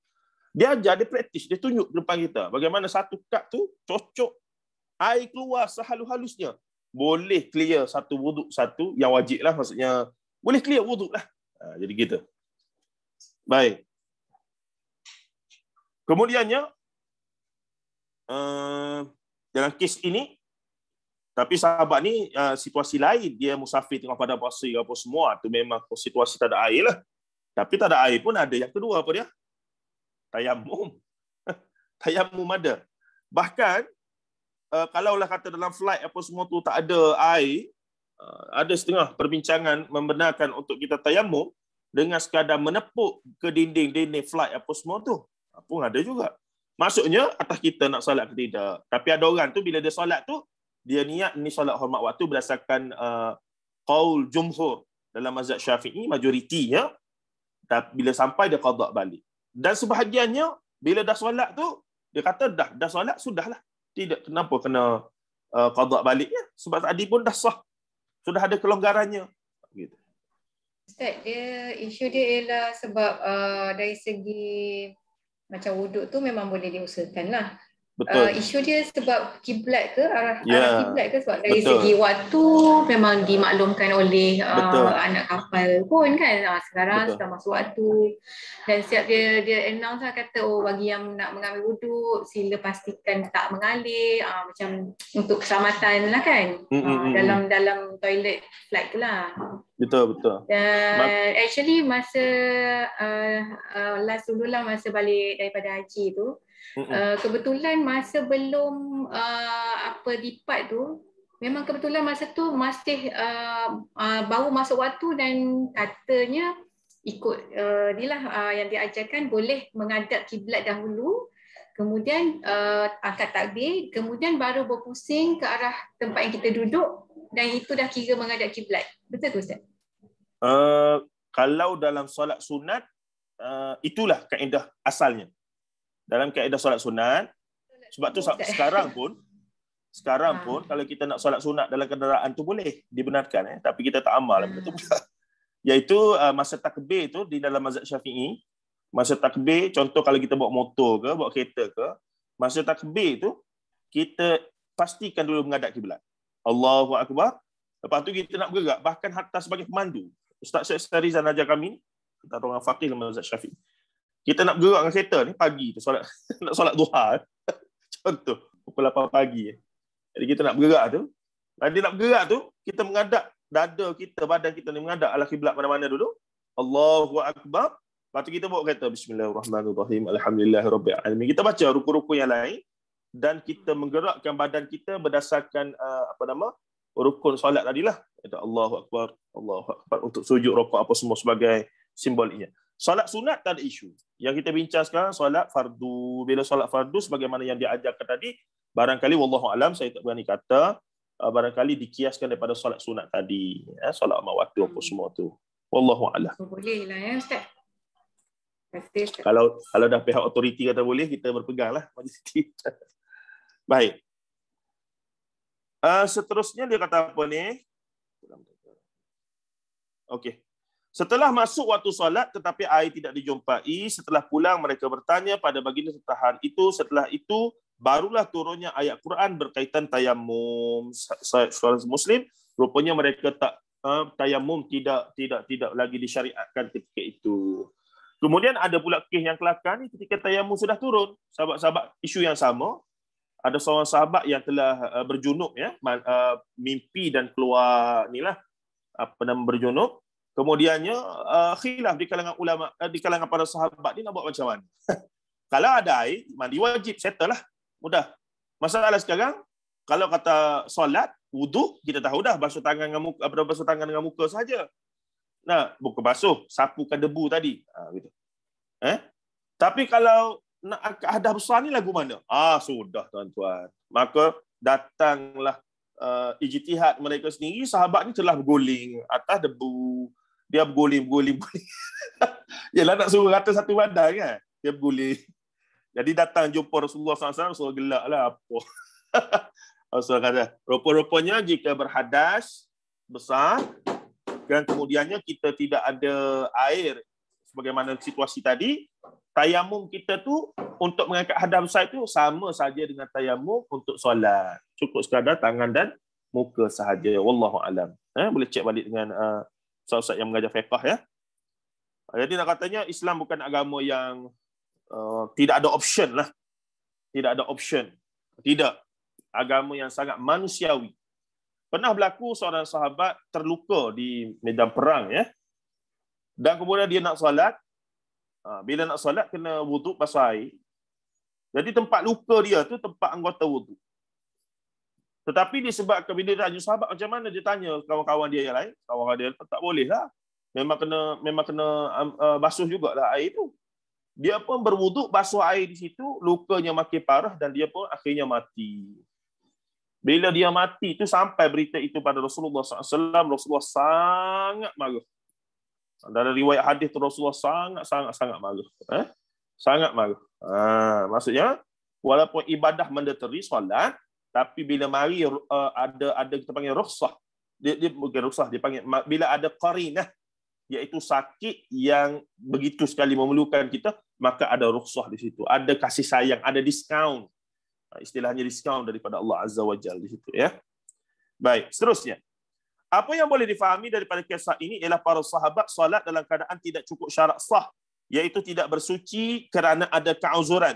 Dia ajar, dia praktis, dia tunjuk depan kita bagaimana satu kad tu cocok air keluar sehalus-halusnya boleh clear satu wuduk satu yang wajib lah maksudnya boleh clear wuduk lah ha, jadi kita baik kemudiannya uh, dalam kes ini tapi sahabat ni uh, situasi lain dia musafir tengah pada puasa apa semua tu memang situasi tak ada air lah tapi tak ada air pun ada yang kedua apa dia tayamum tayamum ada bahkan uh, kalaulah kata dalam flight apa semua tu tak ada air, uh, ada setengah perbincangan membenarkan untuk kita tayamum dengan sekadar menepuk ke dinding-dinding flight apa semua tu. Ah, pun ada juga. Maksudnya atas kita nak solat ke tidak. Tapi ada orang tu bila dia solat tu, dia niat ni solat hormat waktu berdasarkan uh, eh, qaul jumhur dalam mazhab syafi'i majoritinya bila sampai dia qadak balik. Dan sebahagiannya bila dah solat tu, dia kata dah dah solat sudahlah tidak kenapa kena uh, balik ya sebab tadi pun dah sah sudah ada kelonggarannya gitu Ustaz, dia isu dia ialah sebab uh, dari segi macam wuduk tu memang boleh diusahakan lah. Betul. Uh, isu dia sebab kiblat ke arah arah kiblat ya. ke sebab dari Betul. segi waktu memang dimaklumkan oleh uh, anak kapal pun kan uh, sekarang sudah masuk waktu dan siap dia dia announce lah kata oh bagi yang nak mengambil wuduk sila pastikan tak mengalir uh, macam untuk keselamatan lah kan uh, dalam dalam toilet flight tu lah Betul betul. Dan actually masa uh, uh, last dulu lah masa balik daripada Haji tu, Eh, kebetulan masa belum uh, apa dipad tu memang kebetulan masa tu masih uh, uh, baru masuk waktu dan katanya ikut uh, dilah uh, yang diajarkan boleh menghadap kiblat dahulu kemudian uh, angkat takbir kemudian baru berpusing ke arah tempat yang kita duduk dan itu dah kira menghadap kiblat betul ke ustaz uh, kalau dalam solat sunat uh, itulah kaedah asalnya dalam kaedah solat sunat sebab tu sekarang pun sekarang ah. pun ha. kalau kita nak solat sunat dalam kenderaan tu boleh dibenarkan eh tapi kita tak amal benda tu pula ah. iaitu ah, masa takbir tu di dalam mazhab Syafi'i masa takbir contoh kalau kita bawa motor ke bawa kereta ke masa takbir tu kita pastikan dulu menghadap kiblat Allahu akbar lepas tu kita nak bergerak bahkan hatta sebagai pemandu ustaz Syed Sarizan ajar kami kita orang faqih dalam mazhab Syafi'i kita nak bergerak dengan kereta ni pagi tu solat nak solat duha eh. contoh pukul 8 pagi eh. jadi kita nak bergerak tu nanti nak bergerak tu kita mengadap dada kita badan kita ni mengadap ala kiblat mana-mana dulu Allahu akbar lepas tu kita bawa kereta bismillahirrahmanirrahim alhamdulillahirabbil alamin kita baca rukun-rukun yang lain dan kita menggerakkan badan kita berdasarkan uh, apa nama rukun solat tadilah itu Allahu akbar Allahu akbar untuk sujud rokok apa semua sebagai simbolnya Solat sunat tak ada isu. Yang kita bincang sekarang solat fardu. Bila solat fardu sebagaimana yang diajarkan tadi, barangkali wallahu alam saya tak berani kata uh, barangkali dikiaskan daripada solat sunat tadi, ya, solat amat waktu apa hmm. semua tu. Wallahu alam. Oh, boleh lah ya ustaz. Kalau kalau dah pihak otoriti kata boleh, kita berpeganglah Baik. Uh, seterusnya dia kata apa ni? Okey. Setelah masuk waktu solat tetapi air tidak dijumpai, setelah pulang mereka bertanya pada baginda setahan itu, setelah itu barulah turunnya ayat Quran berkaitan tayamum. Suara Muslim, rupanya mereka tak ha, tayamum tidak tidak tidak lagi disyariatkan ketika itu. Kemudian ada pula kes yang kelakar ni ketika tayamum sudah turun. Sahabat-sahabat isu yang sama. Ada seorang sahabat yang telah ha, berjunub ya, ha, mimpi dan keluar inilah apa nama berjunub Kemudiannya uh, khilaf di kalangan ulama uh, di kalangan para sahabat ni nak buat macam mana? kalau ada air, mandi wajib settle lah. Mudah. Masalah sekarang kalau kata solat, wudu kita tahu dah basuh tangan dengan muka apa basuh tangan dengan muka saja. Nah, buka basuh, sapukan debu tadi. Ha, gitu. Eh? Tapi kalau nak akad hadah besar ni lagu mana? Ah, sudah tuan-tuan. Maka datanglah uh, ijtihad mereka sendiri sahabat ni telah berguling atas debu dia berguling, berguling, berguling. Yalah nak suruh rata satu badan kan? Dia berguling. Jadi datang jumpa Rasulullah SAW, Rasulullah gelak lah apa. Rasulullah kata, rupa-rupanya jika berhadas, besar, dan kemudiannya kita tidak ada air sebagaimana situasi tadi, tayamum kita tu untuk mengangkat hadas besar itu sama saja dengan tayamum untuk solat. Cukup sekadar tangan dan muka sahaja. Wallahu alam. Eh, boleh cek balik dengan uh, Ustaz, -ustaz yang mengajar fiqh ya. Ah, jadi nak katanya Islam bukan agama yang uh, tidak ada option lah. Tidak ada option. Tidak. Agama yang sangat manusiawi. Pernah berlaku seorang sahabat terluka di medan perang ya. Dan kemudian dia nak solat. Ah, bila nak solat kena wuduk pasal air. Jadi tempat luka dia tu tempat anggota wuduk. Tetapi disebabkan bila dia sahabat macam mana dia tanya kawan-kawan dia yang lain, kawan-kawan dia tak boleh lah. Memang kena memang kena um, uh, basuh juga lah air itu. Dia pun berwuduk basuh air di situ, lukanya makin parah dan dia pun akhirnya mati. Bila dia mati itu sampai berita itu pada Rasulullah SAW, Rasulullah sangat marah. Dari riwayat hadis tu Rasulullah sangat sangat sangat marah. Eh? Sangat marah. Ha, maksudnya walaupun ibadah mandatory solat, tapi bila mari uh, ada ada kita panggil rukhsah dia dia bukan rukhsah dia panggil bila ada qarinah iaitu sakit yang begitu sekali memerlukan kita maka ada rukhsah di situ ada kasih sayang ada diskaun ha, istilahnya diskaun daripada Allah azza wajal di situ ya baik seterusnya apa yang boleh difahami daripada kisah ini ialah para sahabat salat dalam keadaan tidak cukup syarat sah iaitu tidak bersuci kerana ada keuzuran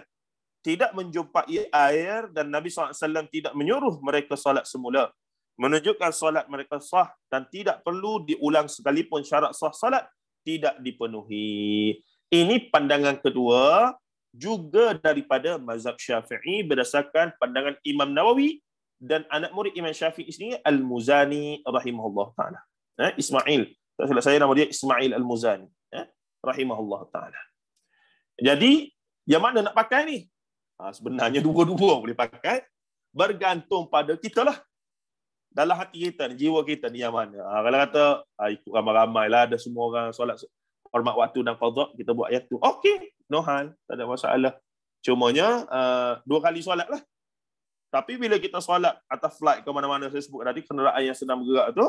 tidak menjumpai air dan Nabi SAW tidak menyuruh mereka solat semula. Menunjukkan solat mereka sah dan tidak perlu diulang sekalipun syarat sah solat tidak dipenuhi. Ini pandangan kedua juga daripada mazhab syafi'i berdasarkan pandangan Imam Nawawi dan anak murid Imam Syafi'i ini Al-Muzani rahimahullah ta'ala. Eh, Ismail. Tak saya nama dia Ismail Al-Muzani. Eh, rahimahullah ta'ala. Jadi, yang mana nak pakai ni? Ha, sebenarnya dua-dua boleh pakai bergantung pada kita lah dalam hati kita ni, jiwa kita ni yang mana ha, kalau kata ha, ikut ramai-ramai lah ada semua orang solat hormat waktu dan qadha kita buat ayat tu okey no hal tak ada masalah cumanya uh, dua kali solat lah tapi bila kita solat atas flight ke mana-mana saya sebut tadi kenderaan yang sedang bergerak tu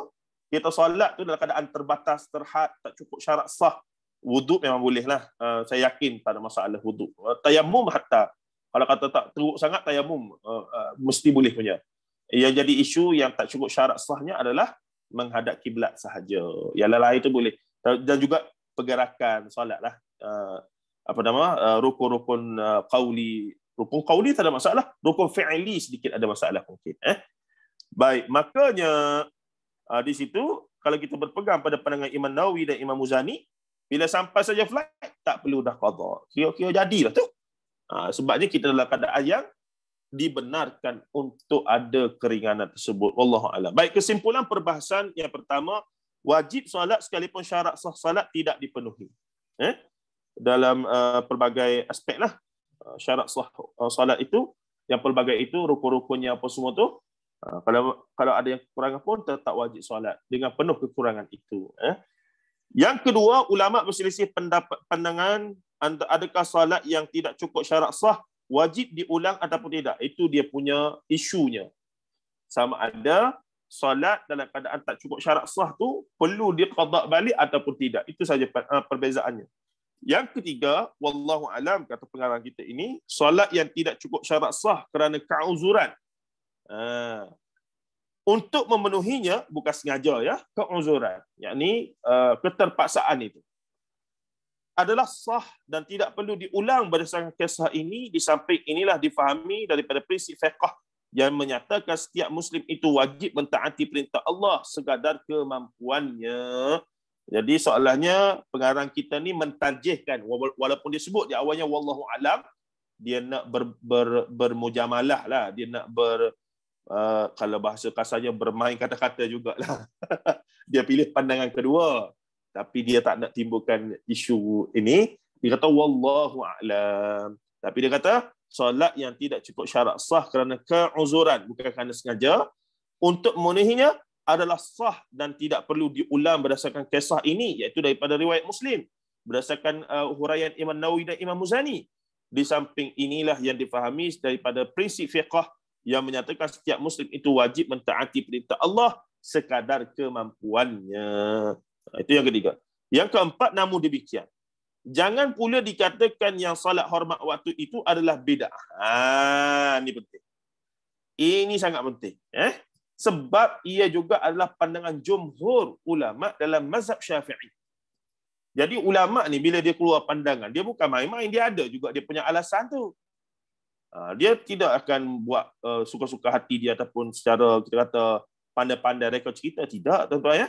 kita solat tu dalam keadaan terbatas terhad tak cukup syarat sah wuduk memang boleh lah uh, saya yakin tak ada masalah wuduk tayamum hatta kalau kata tak teruk sangat tayamum uh, uh, mesti boleh punya yang jadi isu yang tak cukup syarat sahnya adalah menghadap kiblat sahaja yang lain-lain itu boleh dan juga pergerakan solatlah uh, eh, apa nama uh, rukun-rukun uh, qauli rukun qauli tak ada masalah rukun fi'li sedikit ada masalah mungkin eh baik makanya uh, di situ kalau kita berpegang pada pandangan Imam Nawawi dan Imam Muzani bila sampai saja flight tak perlu dah qada kira-kira jadilah tu Ha, sebabnya kita dalam keadaan yang dibenarkan untuk ada keringanan tersebut. Wallahu Baik kesimpulan perbahasan yang pertama, wajib solat sekalipun syarat sah solat tidak dipenuhi. Eh? Dalam uh, pelbagai aspek lah uh, syarat sah uh, solat itu yang pelbagai itu rukun-rukunnya apa semua tu. Uh, kalau kalau ada yang kurang pun tetap wajib solat dengan penuh kekurangan itu. Eh? Yang kedua, ulama berselisih pendapat pandangan adakah salat yang tidak cukup syarat sah wajib diulang ataupun tidak itu dia punya isunya sama ada salat dalam keadaan tak cukup syarat sah tu perlu diqada balik ataupun tidak itu saja ah, perbezaannya yang ketiga wallahu alam kata pengarang kita ini salat yang tidak cukup syarat sah kerana keuzuran ah. untuk memenuhinya bukan sengaja ya keuzuran yakni ah, keterpaksaan itu adalah sah dan tidak perlu diulang berdasarkan kisah ini di samping inilah difahami daripada prinsip fiqh yang menyatakan setiap muslim itu wajib mentaati perintah Allah sekadar kemampuannya. Jadi soalannya pengarang kita ni mentarjihkan walaupun dia sebut di awalnya wallahu alam dia nak ber, ber, bermujamalah lah dia nak ber uh, kalau bahasa kasarnya bermain kata-kata jugalah. dia pilih pandangan kedua tapi dia tak nak timbulkan isu ini dia kata wallahu a'lam tapi dia kata solat yang tidak cukup syarat sah kerana keuzuran bukan kerana sengaja untuk memenuhinya adalah sah dan tidak perlu diulang berdasarkan kisah ini iaitu daripada riwayat Muslim berdasarkan uh, huraian Imam Nawawi dan Imam Muzani di samping inilah yang difahami daripada prinsip fiqh yang menyatakan setiap muslim itu wajib mentaati perintah Allah sekadar kemampuannya itu yang ketiga. Yang keempat, namun demikian. Jangan pula dikatakan yang salat hormat waktu itu adalah bid'ah. Ha, ini penting. Ini sangat penting. Eh? Sebab ia juga adalah pandangan jumhur ulama dalam mazhab syafi'i. Jadi ulama ni bila dia keluar pandangan, dia bukan main-main, dia ada juga dia punya alasan tu. Ha, dia tidak akan buat uh, suka-suka hati dia ataupun secara kita kata pandai-pandai rekod cerita. Tidak, tuan-tuan ya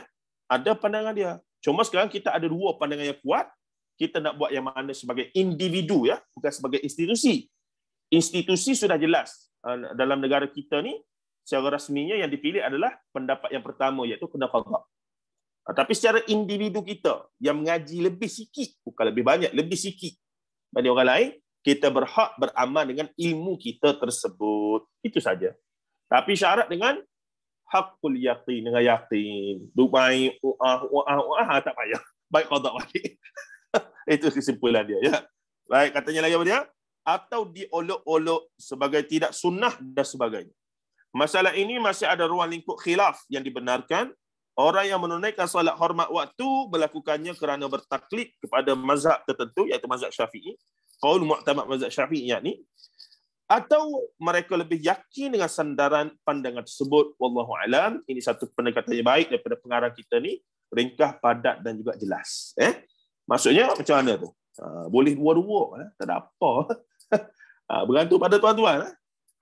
ada pandangan dia. Cuma sekarang kita ada dua pandangan yang kuat. Kita nak buat yang mana sebagai individu ya, bukan sebagai institusi. Institusi sudah jelas uh, dalam negara kita ni secara rasminya yang dipilih adalah pendapat yang pertama iaitu pendapat qada. Uh, tapi secara individu kita yang mengaji lebih sikit, bukan lebih banyak, lebih sikit dari orang lain, kita berhak beramal dengan ilmu kita tersebut. Itu saja. Tapi syarat dengan hakul yakin dengan yakin. Dubai, uah, uah, uah, ah, tak payah. Baik kau tak balik. Itu kesimpulan dia. Ya. Baik, katanya lagi apa dia? Atau diolok-olok sebagai tidak sunnah dan sebagainya. Masalah ini masih ada ruang lingkup khilaf yang dibenarkan. Orang yang menunaikan salat hormat waktu melakukannya kerana bertaklid kepada mazhab tertentu, iaitu mazhab syafi'i. Qaul mu'tamad mazhab syafi'i, yakni atau mereka lebih yakin dengan sandaran pandangan tersebut wallahu alam ini satu pendekatan yang baik daripada pengarang kita ni ringkas padat dan juga jelas eh maksudnya macam mana tu ha, boleh dua-dua eh? tak ada apa ha, bergantung pada tuan-tuan eh?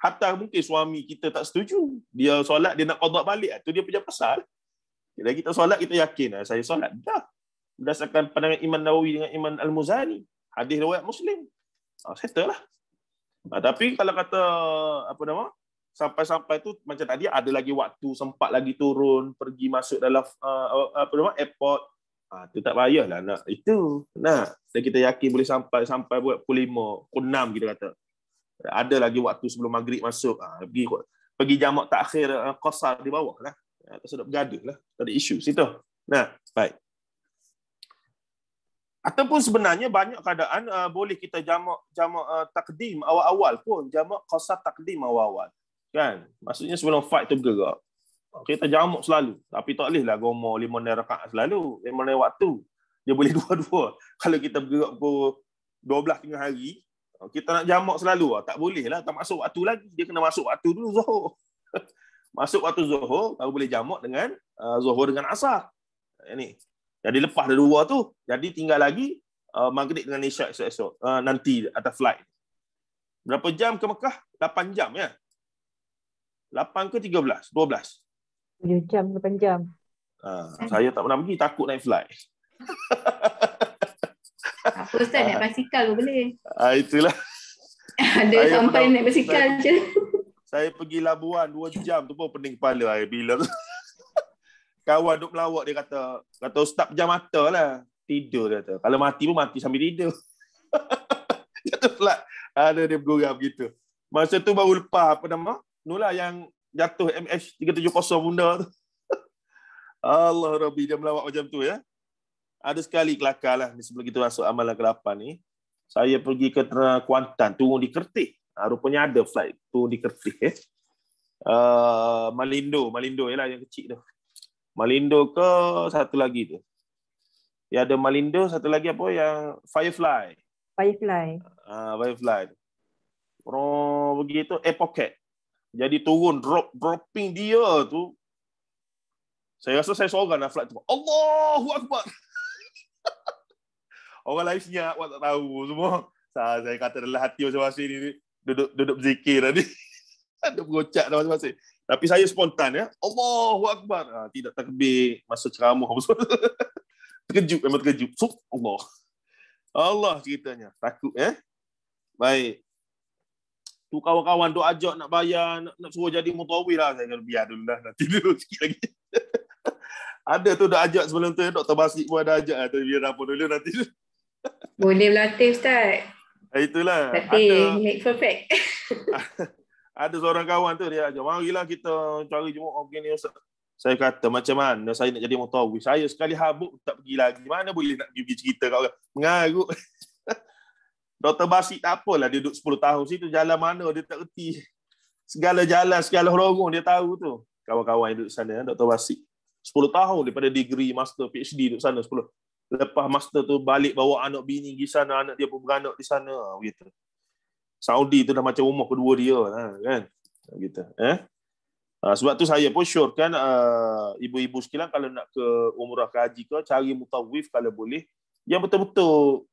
hatta mungkin suami kita tak setuju dia solat dia nak qada balik tu dia punya pasal bila kita solat kita yakin eh? saya solat dah berdasarkan pandangan iman Nawawi dengan iman Al-Muzani hadis riwayat Muslim oh, settle lah Ha, tapi kalau kata apa nama sampai-sampai tu macam tadi ada lagi waktu sempat lagi turun pergi masuk dalam uh, apa nama airport ah ha, tu tak payahlah nak itu nah dan kita yakin boleh sampai sampai buat pukul 5 pukul 6 kita kata ada lagi waktu sebelum maghrib masuk ha, pergi pergi jamak takhir uh, qasar di bawah lah ha, tak sedap bergaduh lah tak ada isu situ nah baik ataupun sebenarnya banyak keadaan uh, boleh kita jamak jamak uh, takdim awal-awal pun jamak qasar takdim awal-awal kan maksudnya sebelum fight tu bergerak kita jamak selalu tapi tak bolehlah lah gomo lima rakaat selalu lima ni waktu dia boleh dua-dua kalau kita bergerak pukul 12 tengah hari oh, kita nak jamak selalu ah, tak bolehlah, lah tak masuk waktu lagi dia kena masuk waktu dulu zuhur masuk waktu zuhur baru boleh jamak dengan uh, zuhur dengan asar ini jadi lepas dari dua tu, jadi tinggal lagi uh, Maghrib dengan Isyak esok-esok uh, nanti atas flight. Berapa jam ke Mekah? 8 jam ya. 8 ke 13? 12. 7 jam, 8 jam. Uh, ah, jam. saya tak pernah pergi takut naik flight. Tak apa Ustaz, naik basikal pun boleh. uh, itulah. Ada sampai pernah, naik basikal je. Saya pergi Labuan 2 jam tu pun pening kepala saya bilang kawan duk melawak dia kata, kata ustaz pejam mata lah. Tidur dia kata. Kalau mati pun mati sambil tidur. jatuh flat. Ada dia bergurau begitu. Masa tu baru lepas apa nama? Nula yang jatuh MH370 bunda tu. Allah Rabbi dia melawak macam tu ya. Ada sekali kelakar lah ni sebelum kita masuk amalan ke-8 ni. Saya pergi ke Kuantan, turun di Kertih. Ha, rupanya ada flight turun di Kertih. Eh. Uh, Malindo, Malindo ialah ya yang kecil tu. Malindo ke satu lagi tu? Ya ada Malindo satu lagi apa yang Firefly. Firefly. Ah uh, Firefly. Pro begitu air pocket. Jadi turun drop dropping dia tu. Saya rasa saya seorang lah flat tu. Allahu akbar. orang lain senyap, orang tak tahu semua. Saya kata dalam hati masing-masing ni duduk duduk berzikir tadi. Lah ada bergocak dalam masing-masing. Tapi saya spontan ya. Allahu Akbar. Ha, tidak terkebir masa ceramah. terkejut, memang terkejut. So, Allah. Allah ceritanya. Takut ya. Eh? Baik. Tu kawan-kawan tu ajak nak bayar, nak, nak suruh jadi mutawir lah. Saya kata, biar dulu lah. Nanti dulu sikit lagi. ada tu dah ajak sebelum tu. Dr. Basik pun ada ajak. Ah, tu, biar apa dulu nanti. Boleh berlatih Ustaz. Ah, itulah. Latih, make perfect ada seorang kawan tu dia ajak, marilah kita cari jumpa orang ni Ustaz. Saya kata, macam mana saya nak jadi motorway? Saya sekali habuk tak pergi lagi. Mana boleh nak pergi cerita kat orang? Mengaruk. Dr. Basit tak apalah dia duduk 10 tahun situ. Jalan mana dia tak reti. Segala jalan, segala lorong dia tahu tu. Kawan-kawan duduk sana, eh, Dr. Basit. 10 tahun daripada degree master PhD duduk sana 10. Lepas master tu balik bawa anak bini pergi sana, anak dia pun beranak di sana. Ah, begitu. Saudi tu dah macam rumah kedua dia lah, kan kita kan? eh ah, sebab tu saya pun sure kan ah, ibu-ibu sekalian kalau nak ke umrah ke haji ke cari mutawif kalau boleh yang betul-betul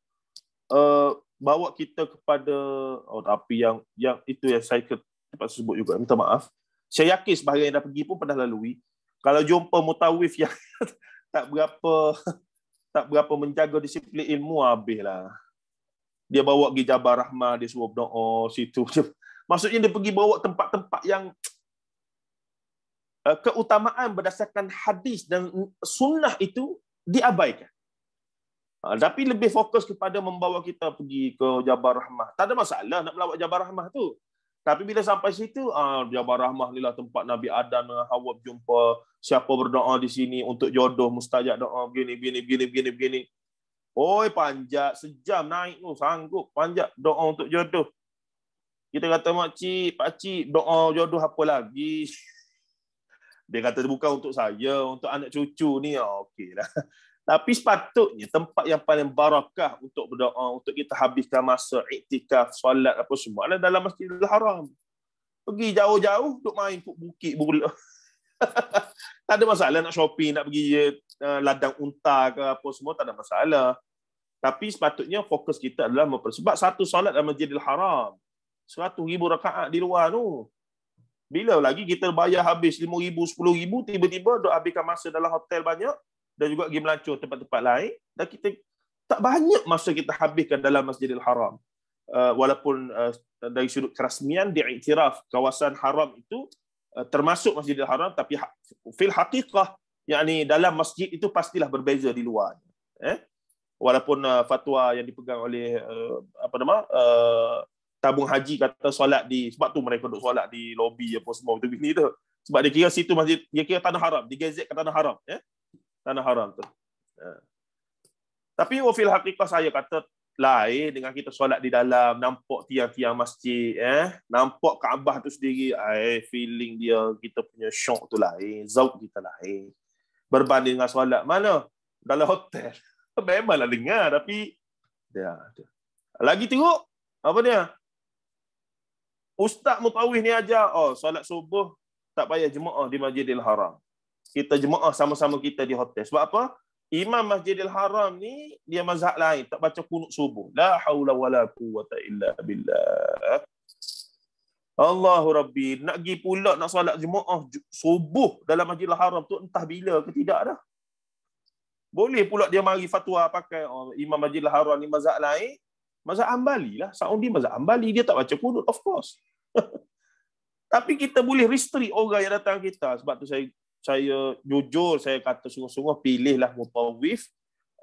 uh, bawa kita kepada oh tapi yang yang itu yang saya dapat sebut juga minta maaf saya yakin sebahagian yang dah pergi pun pernah lalui kalau jumpa mutawif yang tak berapa tak berapa menjaga disiplin ilmu habislah dia bawa pergi Jabar Rahmah, dia suruh berdoa situ. Maksudnya dia pergi bawa tempat-tempat yang eh, keutamaan berdasarkan hadis dan sunnah itu diabaikan. Ha, tapi lebih fokus kepada membawa kita pergi ke Jabar Rahmah. Tak ada masalah nak melawat Jabar Rahmah tu. Tapi bila sampai situ, ah, Jabar Rahmah ni lah tempat Nabi Adam dan ah, Hawa berjumpa. Siapa berdoa di sini untuk jodoh, mustajab doa, begini, begini, begini, begini, begini. Oi panjat sejam naik tu sanggup panjat doa untuk jodoh. Kita kata mak cik, pak cik doa jodoh apa lagi? Dia kata bukan untuk saya, untuk anak cucu ni ah, lah. Tapi sepatutnya tempat yang paling barakah untuk berdoa, untuk kita habiskan masa iktikaf, solat apa semua adalah dalam Masjidil Haram. Pergi jauh-jauh duk main kat bukit bulu. tak ada masalah nak shopping, nak pergi eh, ladang unta ke apa semua tak ada masalah. Tapi sepatutnya fokus kita adalah sebab satu solat dalam Masjidil Haram. 100,000 rakaat di luar tu. Bila lagi kita bayar habis ribu, 5,000, ribu, tiba-tiba duk habiskan masa dalam hotel banyak dan juga pergi melancur tempat-tempat lain. Dan kita tak banyak masa kita habiskan dalam Masjidil Haram. Uh, walaupun uh, dari sudut kerasmian diiktiraf kawasan haram itu uh, termasuk Masjidil Haram tapi ha- fil hakikah yakni dalam masjid itu pastilah berbeza di luar. Eh? walaupun uh, fatwa yang dipegang oleh uh, apa nama uh, tabung haji kata solat di sebab tu mereka duk solat di lobi apa semua tu gini tu sebab dia kira situ masjid dia kira tanah haram digezek ke tanah haram ya tanah haram tu uh. tapi wafil hakikat saya kata lain dengan kita solat di dalam nampak tiang-tiang masjid eh nampak Kaabah tu sendiri ai feeling dia kita punya syok tu lain zauk kita lain berbanding dengan solat mana dalam hotel Memanglah dengar tapi ya. Lagi teruk apa dia? Ustaz mutawih ni aja, oh solat subuh tak payah jemaah di Masjidil Haram. Kita jemaah sama-sama kita di hotel. Sebab apa? Imam Masjidil Haram ni dia mazhab lain tak baca kunut subuh. La haula wala quwata illa billah. Allahu Rabbi, nak pergi pula nak solat jemaah subuh dalam Masjidil Haram tu entah bila ke tidak dah boleh pula dia mari fatwa pakai oh, Imam Majlis Haruan ni mazhab lain. Mazhab Ambali lah. Saudi mazhab Ambali. Dia tak baca kudut. Of course. Tapi kita boleh restrict orang yang datang kita. Sebab tu saya saya jujur, saya kata sungguh-sungguh pilihlah mutawif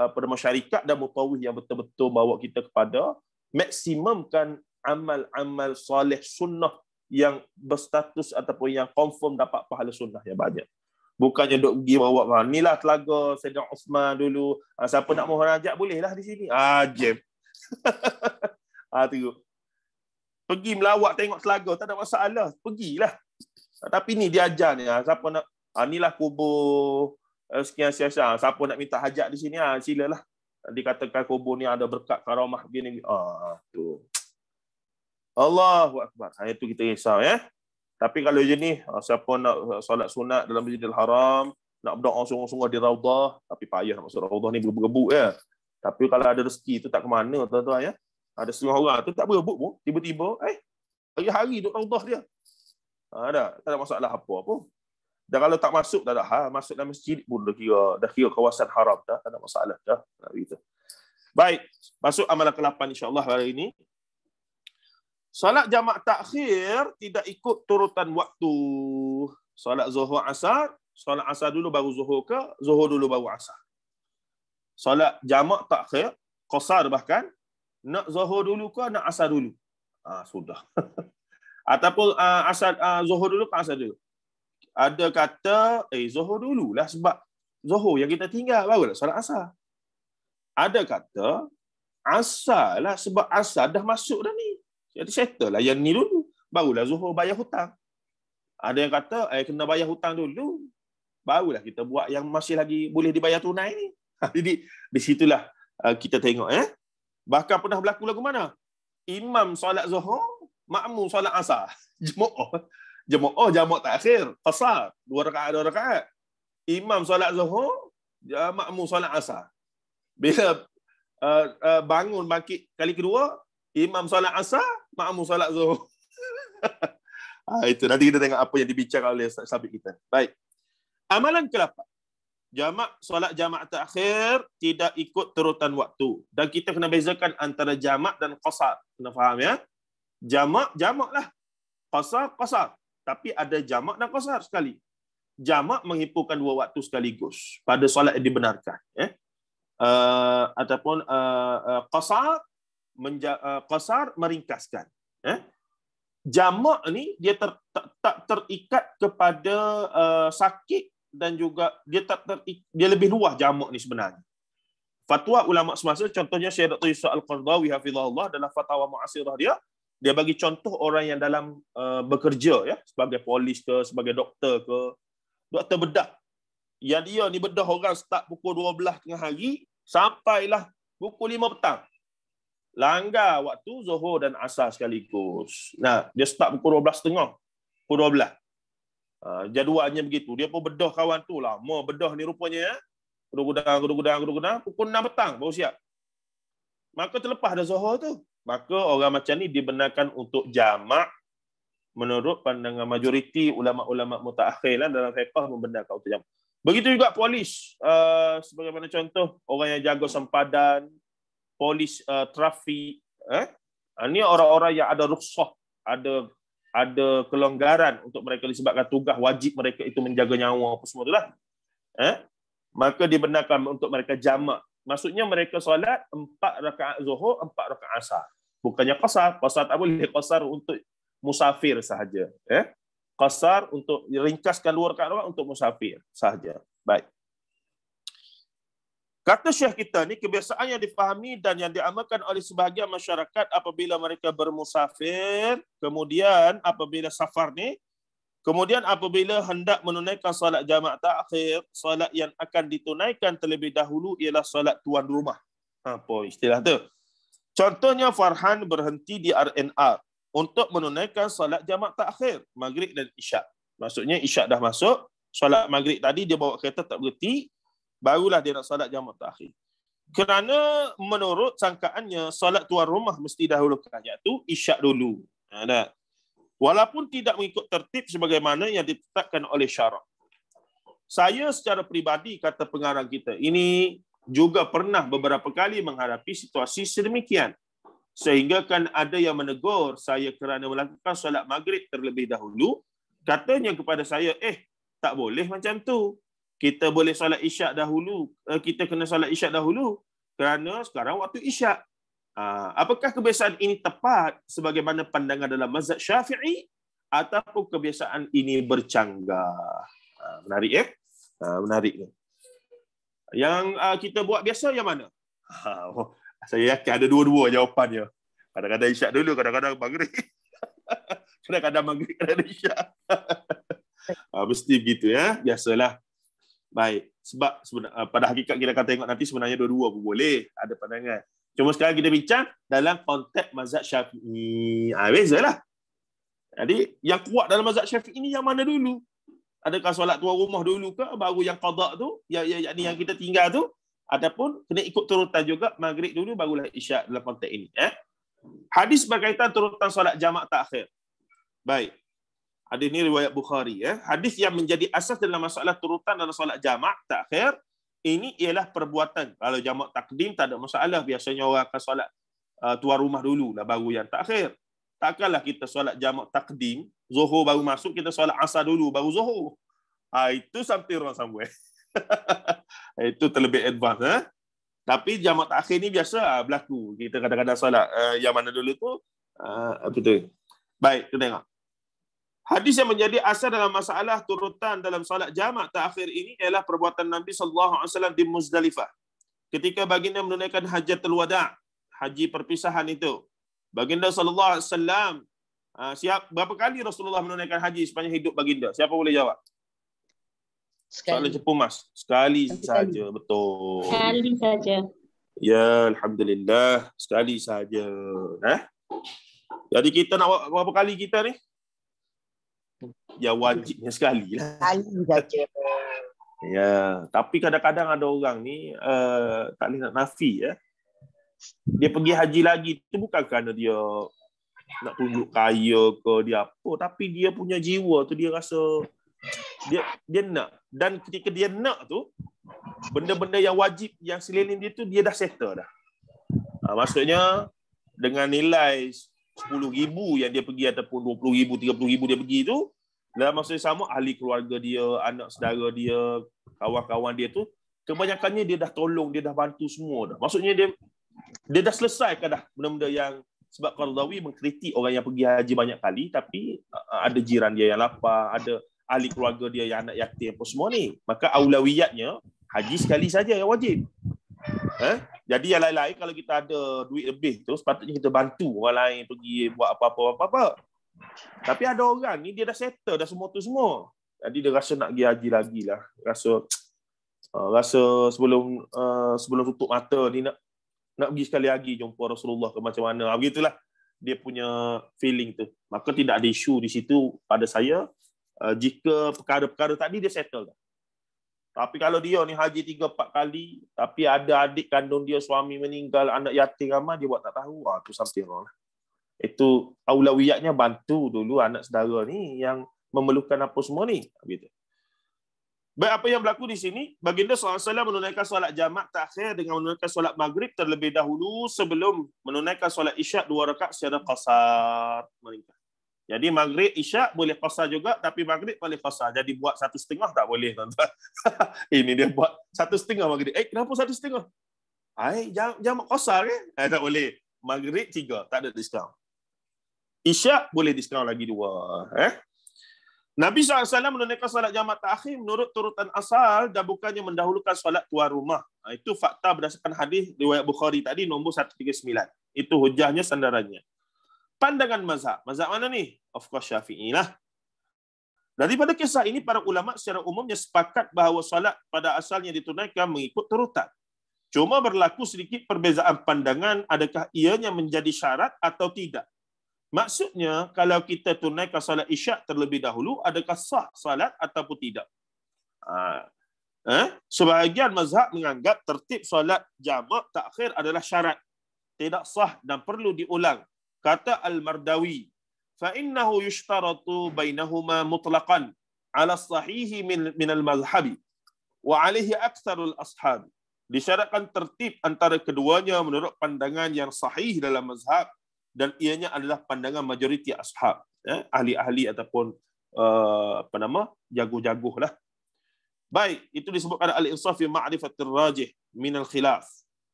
uh, pada masyarakat dan mutawif yang betul-betul bawa kita kepada maksimumkan amal-amal soleh sunnah yang berstatus ataupun yang confirm dapat pahala sunnah yang banyak bukannya duk pergi bawa ha inilah telaga Saidina Uthman dulu ha, siapa nak mohon ajak bolehlah di sini ah ha, jam ah ha, teruk pergi melawat tengok telaga tak ada masalah pergilah ha, tapi ni dia ajar ni ha, siapa nak ha, inilah kubur eh, sekian sekian, sekian. Ha, siapa nak minta hajat di sini ah ha, silalah dikatakan kubur ni ada berkat karamah gini ah ha, tu Allahu akbar ha, itu kita risau ya eh? Tapi kalau jenis ah, siapa nak ah, solat sunat dalam Masjidil Haram, nak berdoa sungguh-sungguh di ra'udah, tapi payah nak masuk ra'udah ni berebut-rebut ya. Tapi kalau ada rezeki tu tak ke mana tuan-tuan ya. Ada semua orang tu tak berebut pun, tiba-tiba eh hari-hari duk ra'udah dia. Ah, ada, tak ada masalah apa apa. Dan kalau tak masuk tak ada masuk dalam masjid pun dah kira dah kira kawasan haram dah, tak ada masalah dah. Nak Baik, masuk amalan ke-8 insya-Allah hari ini. Salat jamak takhir tidak ikut turutan waktu. Salat zuhur asar, salat asar dulu baru zuhur ke, zuhur dulu baru asar. Salat jamak takhir, qasar bahkan, nak zuhur dulu ke, nak asar dulu. Ha, sudah. Ataupun uh, asar, uh, zuhur dulu ke asar dulu. Ada kata, eh zuhur dulu lah sebab zuhur yang kita tinggal baru lah salat asar. Ada kata, asar lah sebab asar dah masuk dah ni. Kita settle lah yang ni dulu. Barulah Zuhur bayar hutang. Ada yang kata, eh, kena bayar hutang dulu. Barulah kita buat yang masih lagi boleh dibayar tunai ni. Ha, jadi, di situlah uh, kita tengok. Eh. Bahkan pernah berlaku lagu mana? Imam solat Zuhur, makmum solat asar. Jemaah. Jemaah jamak takhir. Pasal. Dua rakaat, dua rakaat. Imam solat Zuhur, makmum solat asar. Bila uh, uh, bangun bangkit kali kedua, imam solat asar, makmum solat zuhur. ha, itu nanti kita tengok apa yang dibincang oleh sahabat kita. Baik. Amalan ke-8. Jamak solat jamak terakhir tidak ikut terutan waktu. Dan kita kena bezakan antara jamak dan qasar. Kena faham ya? Jamak, jamak lah. Qasar, qasar. Tapi ada jamak dan qasar sekali. Jamak menghimpunkan dua waktu sekaligus pada solat yang dibenarkan. Ya? Eh? Uh, ataupun uh, uh, qasar menja, uh, eh, qasar meringkaskan ya jamak ni dia ter, tak, tak terikat kepada uh, sakit dan juga dia tak ter, dia lebih luas jamak ni sebenarnya fatwa ulama semasa contohnya Syekh Dr. Yusuf Al-Qardawi hafizahullah dalam fatwa muasirah dia dia bagi contoh orang yang dalam uh, bekerja ya sebagai polis ke sebagai doktor ke doktor bedah yang dia ni bedah orang start pukul 12 tengah hari sampailah pukul 5 petang langgar waktu zohor dan Asar sekaligus. Nah, dia start pukul 12.30. Pukul 12. Uh, ha, jadualnya begitu. Dia pun bedah kawan tu lah. Mau bedah ni rupanya. Ya. Gudang-gudang, gudang-gudang, gudang-gudang. Pukul 6 petang baru siap. Maka terlepas dah Zohor tu. Maka orang macam ni dibenarkan untuk jamak menurut pandangan majoriti ulama-ulama mutaakhir lah dalam fiqh membenarkan untuk jamak. Begitu juga polis. Uh, sebagaimana contoh, orang yang jaga sempadan, polis uh, trafik eh ini ah, orang-orang yang ada rukhsah ada ada kelonggaran untuk mereka disebabkan tugas wajib mereka itu menjaga nyawa apa semua itulah eh maka dibenarkan untuk mereka jamak maksudnya mereka solat empat rakaat zuhur empat rakaat asar bukannya qasar qasar tak boleh qasar untuk musafir sahaja eh qasar untuk ringkaskan dua rakaat untuk musafir sahaja baik Kata Syekh kita ni kebiasaan yang difahami dan yang diamalkan oleh sebahagian masyarakat apabila mereka bermusafir, kemudian apabila safar ni, kemudian apabila hendak menunaikan solat jamak takhir, solat yang akan ditunaikan terlebih dahulu ialah solat tuan rumah. Apa ha, istilah tu? Contohnya Farhan berhenti di RNR untuk menunaikan solat jamak takhir, maghrib dan isyak. Maksudnya isyak dah masuk, solat maghrib tadi dia bawa kereta tak berhenti, barulah dia nak solat jamak terakhir. Kerana menurut sangkaannya solat tuan rumah mesti dahulukan iaitu isyak dulu. Ha, ada. Walaupun tidak mengikut tertib sebagaimana yang ditetapkan oleh syarak. Saya secara peribadi kata pengarang kita ini juga pernah beberapa kali menghadapi situasi sedemikian. Sehingga kan ada yang menegur saya kerana melakukan solat maghrib terlebih dahulu. Katanya kepada saya, eh tak boleh macam tu kita boleh solat isyak dahulu eh, kita kena solat isyak dahulu kerana sekarang waktu isyak ah, apakah kebiasaan ini tepat sebagaimana pandangan dalam mazhab syafi'i ataupun kebiasaan ini bercanggah ah, menarik eh menarik yang kita buat biasa yang mana oh, saya yakin ada dua-dua jawapannya kadang-kadang isyak dulu kadang-kadang maghrib kadang-kadang maghrib kadang-kadang isyak mesti begitu ya biasalah Baik. Sebab sebenar, eh, pada hakikat kita akan tengok nanti sebenarnya dua-dua pun boleh. Ada pandangan. Cuma sekarang kita bincang dalam konteks mazhab syafi'i. Ha, bezalah. Jadi yang kuat dalam mazhab syafi'i ini yang mana dulu? Adakah solat tuan rumah dulu ke? Baru yang qadak tu? Yang, yang, yang, yang kita tinggal tu? Ataupun kena ikut turutan juga. Maghrib dulu barulah isyak dalam konteks ini. Eh? Hadis berkaitan turutan solat jamak takhir. Baik. Hadis ini riwayat Bukhari ya. Hadis yang menjadi asas dalam masalah turutan dalam solat jamak takhir ini ialah perbuatan. Kalau jamak takdim tak ada masalah biasanya orang akan solat uh, tuan rumah lah baru yang takhir. Takkanlah kita solat jamak takdim, Zuhur baru masuk kita solat Asar dulu baru Zuhur. Ha, itu sampai orang sambut. itu terlebih advance eh? Tapi jamak takhir ini biasa ah, berlaku. Kita kadang-kadang solat uh, yang mana dulu tu uh, apa tu? Baik, kita tengok. Hadis yang menjadi asal dalam masalah turutan dalam salat jamak terakhir ini ialah perbuatan Nabi saw di Muzdalifah. Ketika baginda menunaikan hajatul wada, haji perpisahan itu. Baginda saw ah, siap berapa kali Rasulullah menunaikan haji sepanjang hidup baginda? Siapa boleh jawab? Sekali. Soalan cepu mas. Sekali, Sekali. saja, betul. Sekali saja. Ya, alhamdulillah. Sekali saja. Eh? Jadi kita nak berapa kali kita ni? Ya wajibnya sekali lah. ya, tapi kadang-kadang ada orang ni uh, tak boleh nak nafi ya. Eh. Dia pergi haji lagi tu bukan kerana dia nak tunjuk kaya ke dia apa tapi dia punya jiwa tu dia rasa dia dia nak dan ketika dia nak tu benda-benda yang wajib yang selain dia tu dia dah settle dah. Ha, maksudnya dengan nilai 10,000 yang dia pergi ataupun 20,000, 30,000 dia pergi tu, dalam masa yang sama ahli keluarga dia, anak saudara dia, kawan-kawan dia tu, kebanyakannya dia dah tolong, dia dah bantu semua dah. Maksudnya dia dia dah selesaikan dah benda-benda yang sebab Qardawi mengkritik orang yang pergi haji banyak kali tapi uh, uh, ada jiran dia yang lapar, ada ahli keluarga dia yang anak yatim apa semua ni. Maka aulawiyatnya haji sekali saja yang wajib. Ha? Jadi yang lain-lain kalau kita ada duit lebih tu sepatutnya kita bantu orang lain pergi buat apa-apa apa-apa. Tapi ada orang ni dia dah settle dah semua tu semua. Jadi dia rasa nak pergi haji lagi lah. Rasa uh, rasa sebelum uh, sebelum tutup mata ni nak nak pergi sekali lagi jumpa Rasulullah ke macam mana. Ha, begitulah dia punya feeling tu. Maka tidak ada isu di situ pada saya uh, jika perkara-perkara tadi dia settle dah. Tapi kalau dia ni haji tiga 4 kali, tapi ada adik kandung dia suami meninggal, anak yatim ramai dia buat tak tahu. Ah tu something lah. Itu aulawiyatnya bantu dulu anak saudara ni yang memerlukan apa semua ni. Begitu. Baik apa yang berlaku di sini, baginda SAW menunaikan solat jamak takhir dengan menunaikan solat maghrib terlebih dahulu sebelum menunaikan solat isyak dua rakaat secara qasar. Meningkat. Jadi maghrib, isyak boleh puasa juga, tapi maghrib boleh puasa. Jadi buat satu setengah tak boleh, tuan-tuan. Ini dia buat satu setengah maghrib. Eh, kenapa satu setengah? Eh, jam, jam kosar ke? Eh, tak boleh. Maghrib tiga, tak ada diskaun. Isyak boleh diskaun lagi dua. Eh? Nabi SAW menunaikan salat jamaah terakhir menurut turutan asal dan bukannya mendahulukan salat tuan rumah. Ha, itu fakta berdasarkan hadis riwayat Bukhari tadi nombor 139. Itu hujahnya, sandarannya pandangan mazhab. Mazhab mana ni? Of course Syafi'i lah. Daripada kisah ini, para ulama secara umumnya sepakat bahawa salat pada asalnya ditunaikan mengikut turutan. Cuma berlaku sedikit perbezaan pandangan adakah ianya menjadi syarat atau tidak. Maksudnya, kalau kita tunaikan salat isyak terlebih dahulu, adakah sah salat ataupun tidak? Ha. Eh? Sebahagian mazhab menganggap tertib salat jamak takhir adalah syarat. Tidak sah dan perlu diulang kata al-Mardawi fa innahu yushtaratu bainahuma mutlaqan ala sahihi min min al mazhabi wa alaihi aktsarul ashab disyaratkan tertib antara keduanya menurut pandangan yang sahih dalam mazhab dan ianya adalah pandangan majoriti ashab eh, ahli-ahli ataupun uh, apa nama jago-jagolah baik itu disebutkan al-insaf fi ma'rifatir rajih min al-khilaf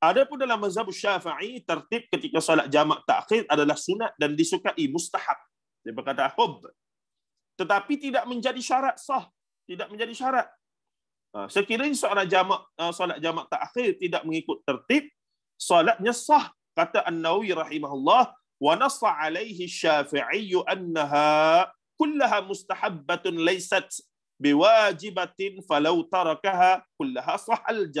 Adapun dalam mazhab Syafi'i tertib ketika solat jamak takhir adalah sunat dan disukai mustahab. Dia berkata hub. Tetapi tidak menjadi syarat sah, tidak menjadi syarat. Ha, sekiranya seorang jamak ha, solat jamak takhir tidak mengikut tertib, solatnya sah kata an Nawi rahimahullah wa nassa alaihi Syafi'i annaha kullaha mustahabbatun laysat biwajibatin falau tarakaha kullaha sah al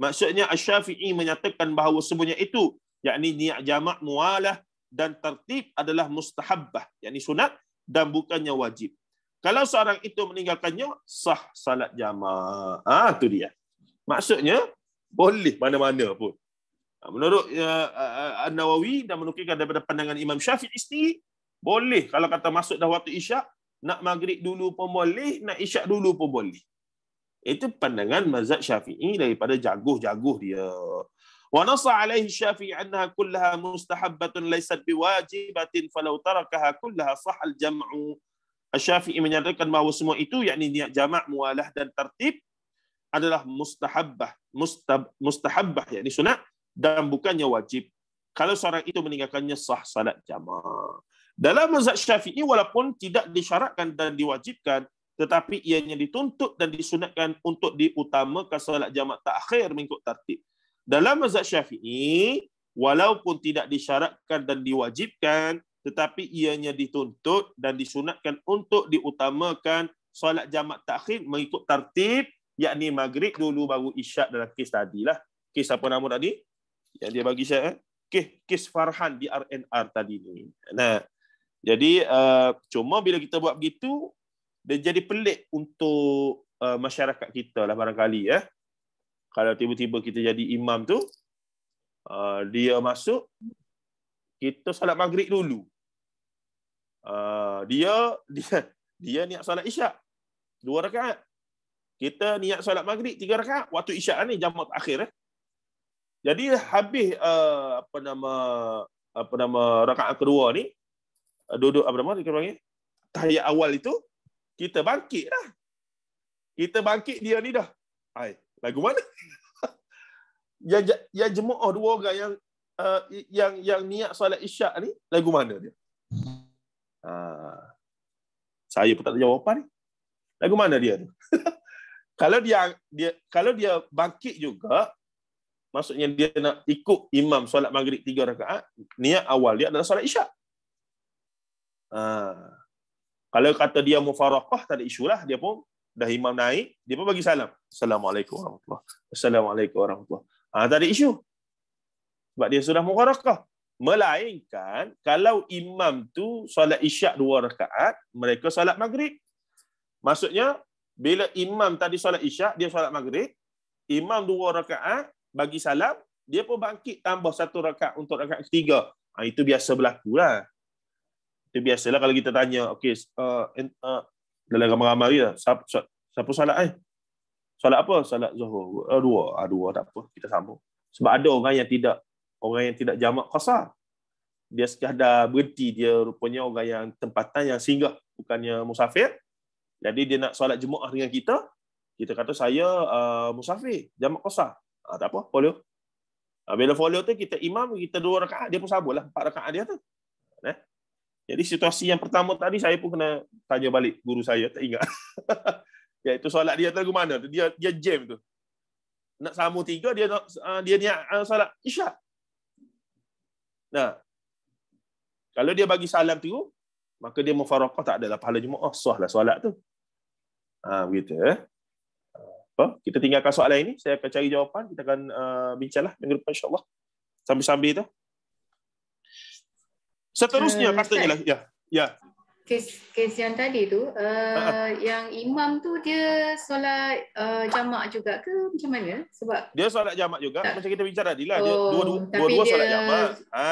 Maksudnya Asy-Syafi'i menyatakan bahawa semuanya itu yakni niat jamak mualah dan tertib adalah mustahabbah yakni sunat dan bukannya wajib. Kalau seorang itu meninggalkannya sah salat jamak. Ah ha, tu dia. Maksudnya boleh mana-mana pun. Ha, menurut uh, An-Nawawi dan menukilkan daripada pandangan Imam Syafi'i sendiri boleh kalau kata masuk dah waktu Isyak nak maghrib dulu pun boleh, nak Isyak dulu pun boleh. Itu pandangan mazhab Syafi'i daripada jaguh-jaguh dia. Wa nasa alaihi Syafi'i annaha kullaha mustahabbatun laysat biwajibatin falau tarakaha kullaha al jam'u. Syafi'i menyatakan bahawa semua itu yakni niat jamak mualah dan tertib adalah mustahabbah, mustab, mustahabbah yakni sunat dan bukannya wajib. Kalau seorang itu meninggalkannya sah salat jamak. Dalam mazhab Syafi'i walaupun tidak disyaratkan dan diwajibkan tetapi ianya dituntut dan disunatkan untuk diutamakan solat jamak takhir mengikut tertib. Dalam mazhab Syafi'i, walaupun tidak disyaratkan dan diwajibkan, tetapi ianya dituntut dan disunatkan untuk diutamakan solat jamak takhir mengikut tertib, yakni maghrib dulu baru isyak dalam kes tadi lah. Kes apa nama tadi? Yang dia bagi saya. Eh? Kes, kes Farhan di RNR tadi ni. Nah, jadi uh, cuma bila kita buat begitu, dia jadi pelik untuk uh, masyarakat kita lah barangkali ya. Eh. Kalau tiba-tiba kita jadi imam tu uh, dia masuk kita salat maghrib dulu. Uh, dia dia dia niat salat isyak dua rakaat. Kita niat salat maghrib tiga rakaat waktu isyak ni jam jamak akhir eh. Jadi habis uh, apa nama apa nama rakaat kedua ni uh, duduk apa nama dia panggil tahiyat awal itu kita bangkit dah. Kita bangkit dia ni dah. Ai, lagu mana? yang yang jemaah oh, dua orang yang uh, yang yang niat solat isyak ni, lagu mana dia? Uh, saya pun tak tahu jawapan ni. Lagu mana dia tu? kalau dia dia kalau dia bangkit juga maksudnya dia nak ikut imam solat maghrib tiga rakaat, niat awal dia adalah solat isyak. Ah. Kalau kata dia mufarakah, tak ada isu lah. Dia pun dah imam naik, dia pun bagi salam. Assalamualaikum warahmatullahi Assalamualaikum warahmatullahi wabarakatuh. Ha, tak ada isu. Sebab dia sudah mufarakah. Melainkan, kalau imam tu solat isyak dua rakaat, mereka solat maghrib. Maksudnya, bila imam tadi solat isyak, dia solat maghrib. Imam dua rakaat, bagi salam. Dia pun bangkit tambah satu rakaat untuk rakaat ketiga. Ha, itu biasa berlaku lah. Itu ya, biasalah kalau kita tanya, okey, uh, uh, dalam ramai-ramai lah, siapa, siapa salat eh? Salat apa? Salat zuhur. Uh, dua. Uh, dua, tak apa. Kita sambung. Sebab ada orang yang tidak orang yang tidak jamak kasar. Dia sekadar berhenti. Dia rupanya orang yang tempatan yang singgah. Bukannya musafir. Jadi dia nak solat jemaah dengan kita. Kita kata saya uh, musafir. Jamak kasar. Uh, ah, tak apa. Follow. Uh, bila folio tu kita imam. Kita dua rakaat. Dia pun sabar lah. Empat rakaat dia tu. Eh? Jadi situasi yang pertama tadi saya pun kena tanya balik guru saya tak ingat. ya itu solat dia tahu mana tu dia dia jam tu. Nak sama tiga dia nak ah, dia niat ah, solat Isyak. Nah. Kalau dia bagi salam tu maka dia mufaraqah tak adalah pahala jemaah sah lah solat tu. Ha begitu eh. Apa? Kita tinggalkan soalan ini, saya akan cari jawapan, kita akan uh, bincanglah minggu depan insya-Allah. Sambil-sambil tu. Seterusnya uh, eh, katanya lah. Ya. Ya. Kes, kes yang tadi tu, uh, yang imam tu dia solat uh, jamak juga ke macam mana? Sebab dia solat jamak juga. Tak. Macam kita bincang tadi lah. Dia oh, dua-dua, dua-dua dia... solat jamak. Ah,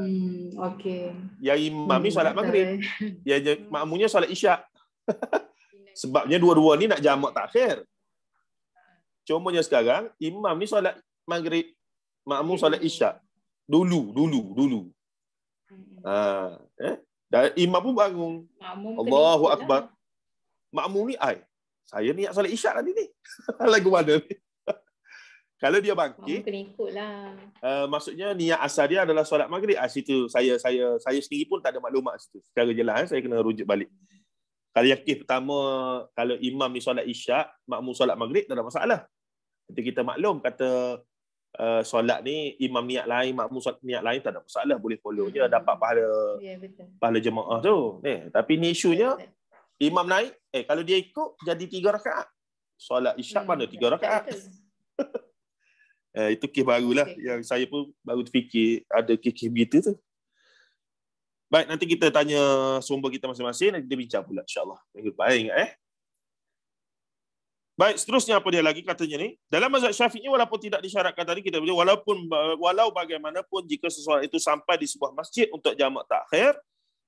Hmm, okay. Yang imam hmm, ni solat maghrib. Hmm, ya, makmunya solat isyak. Sebabnya dua-dua ni nak jamak takhir. Cuma Cumanya sekarang, imam ni solat maghrib. Makmum solat isyak. Dulu, dulu, dulu. Ah, eh? Dan imam pun bangun. Makmum Allahu lah. Akbar. Lah. Makmum ni ai. Saya ni nak solat isyak nanti lah ni. Lagu mana ni? Kalau dia bangkit, uh, maksudnya niat asal dia adalah solat maghrib. Ah, situ saya saya saya sendiri pun tak ada maklumat situ. Secara jelas, eh, saya kena rujuk balik. Kalau yakin pertama, kalau imam ni solat isyak, makmum solat maghrib, tak ada masalah. Nanti kita maklum, kata uh, solat ni imam niat lain makmum solat niat lain tak ada masalah boleh follow je hmm. dapat pahala yeah, ya, pahala jemaah tu eh tapi ni isunya betul. imam naik eh kalau dia ikut jadi tiga rakaat solat isyak hmm. mana tiga rakaat eh, itu kes barulah okay. yang saya pun baru terfikir ada kes begitu tu Baik, nanti kita tanya sumber kita masing-masing nanti kita bincang pula insyaAllah. Baik, ingat eh. Baik, seterusnya apa dia lagi katanya ni? Dalam mazhab Syafi'i walaupun tidak disyaratkan tadi kita boleh walaupun walau bagaimanapun jika sesuatu itu sampai di sebuah masjid untuk jamak takhir,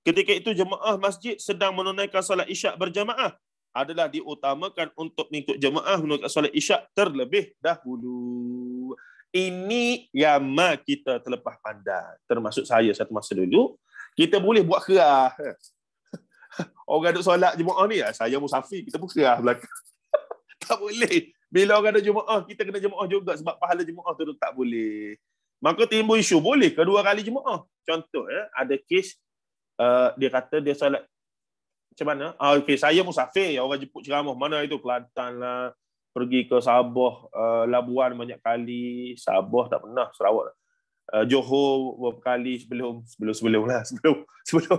ketika itu jemaah masjid sedang menunaikan solat Isyak berjamaah adalah diutamakan untuk mengikut jemaah menunaikan solat Isyak terlebih dahulu. Ini yang kita terlepas pandang. Termasuk saya satu masa dulu, kita boleh buat kerah. Orang duduk solat jemaah ni, saya musafir, kita pun kerah belakang. tak boleh. Bila orang ada jemaah, kita kena jemaah juga sebab pahala jemaah tu tak boleh. Maka timbul isu, boleh kedua kali jemaah. Contoh, ya, ada kes, uh, dia kata dia solat, macam mana? Ah, okay, saya musafir, ya, orang jemput ceramah. Mana itu? Kelantan lah, pergi ke Sabah, uh, Labuan banyak kali. Sabah tak pernah, Sarawak lah. Uh, Johor beberapa kali sebelum sebelum sebelum lah sebelum sebelum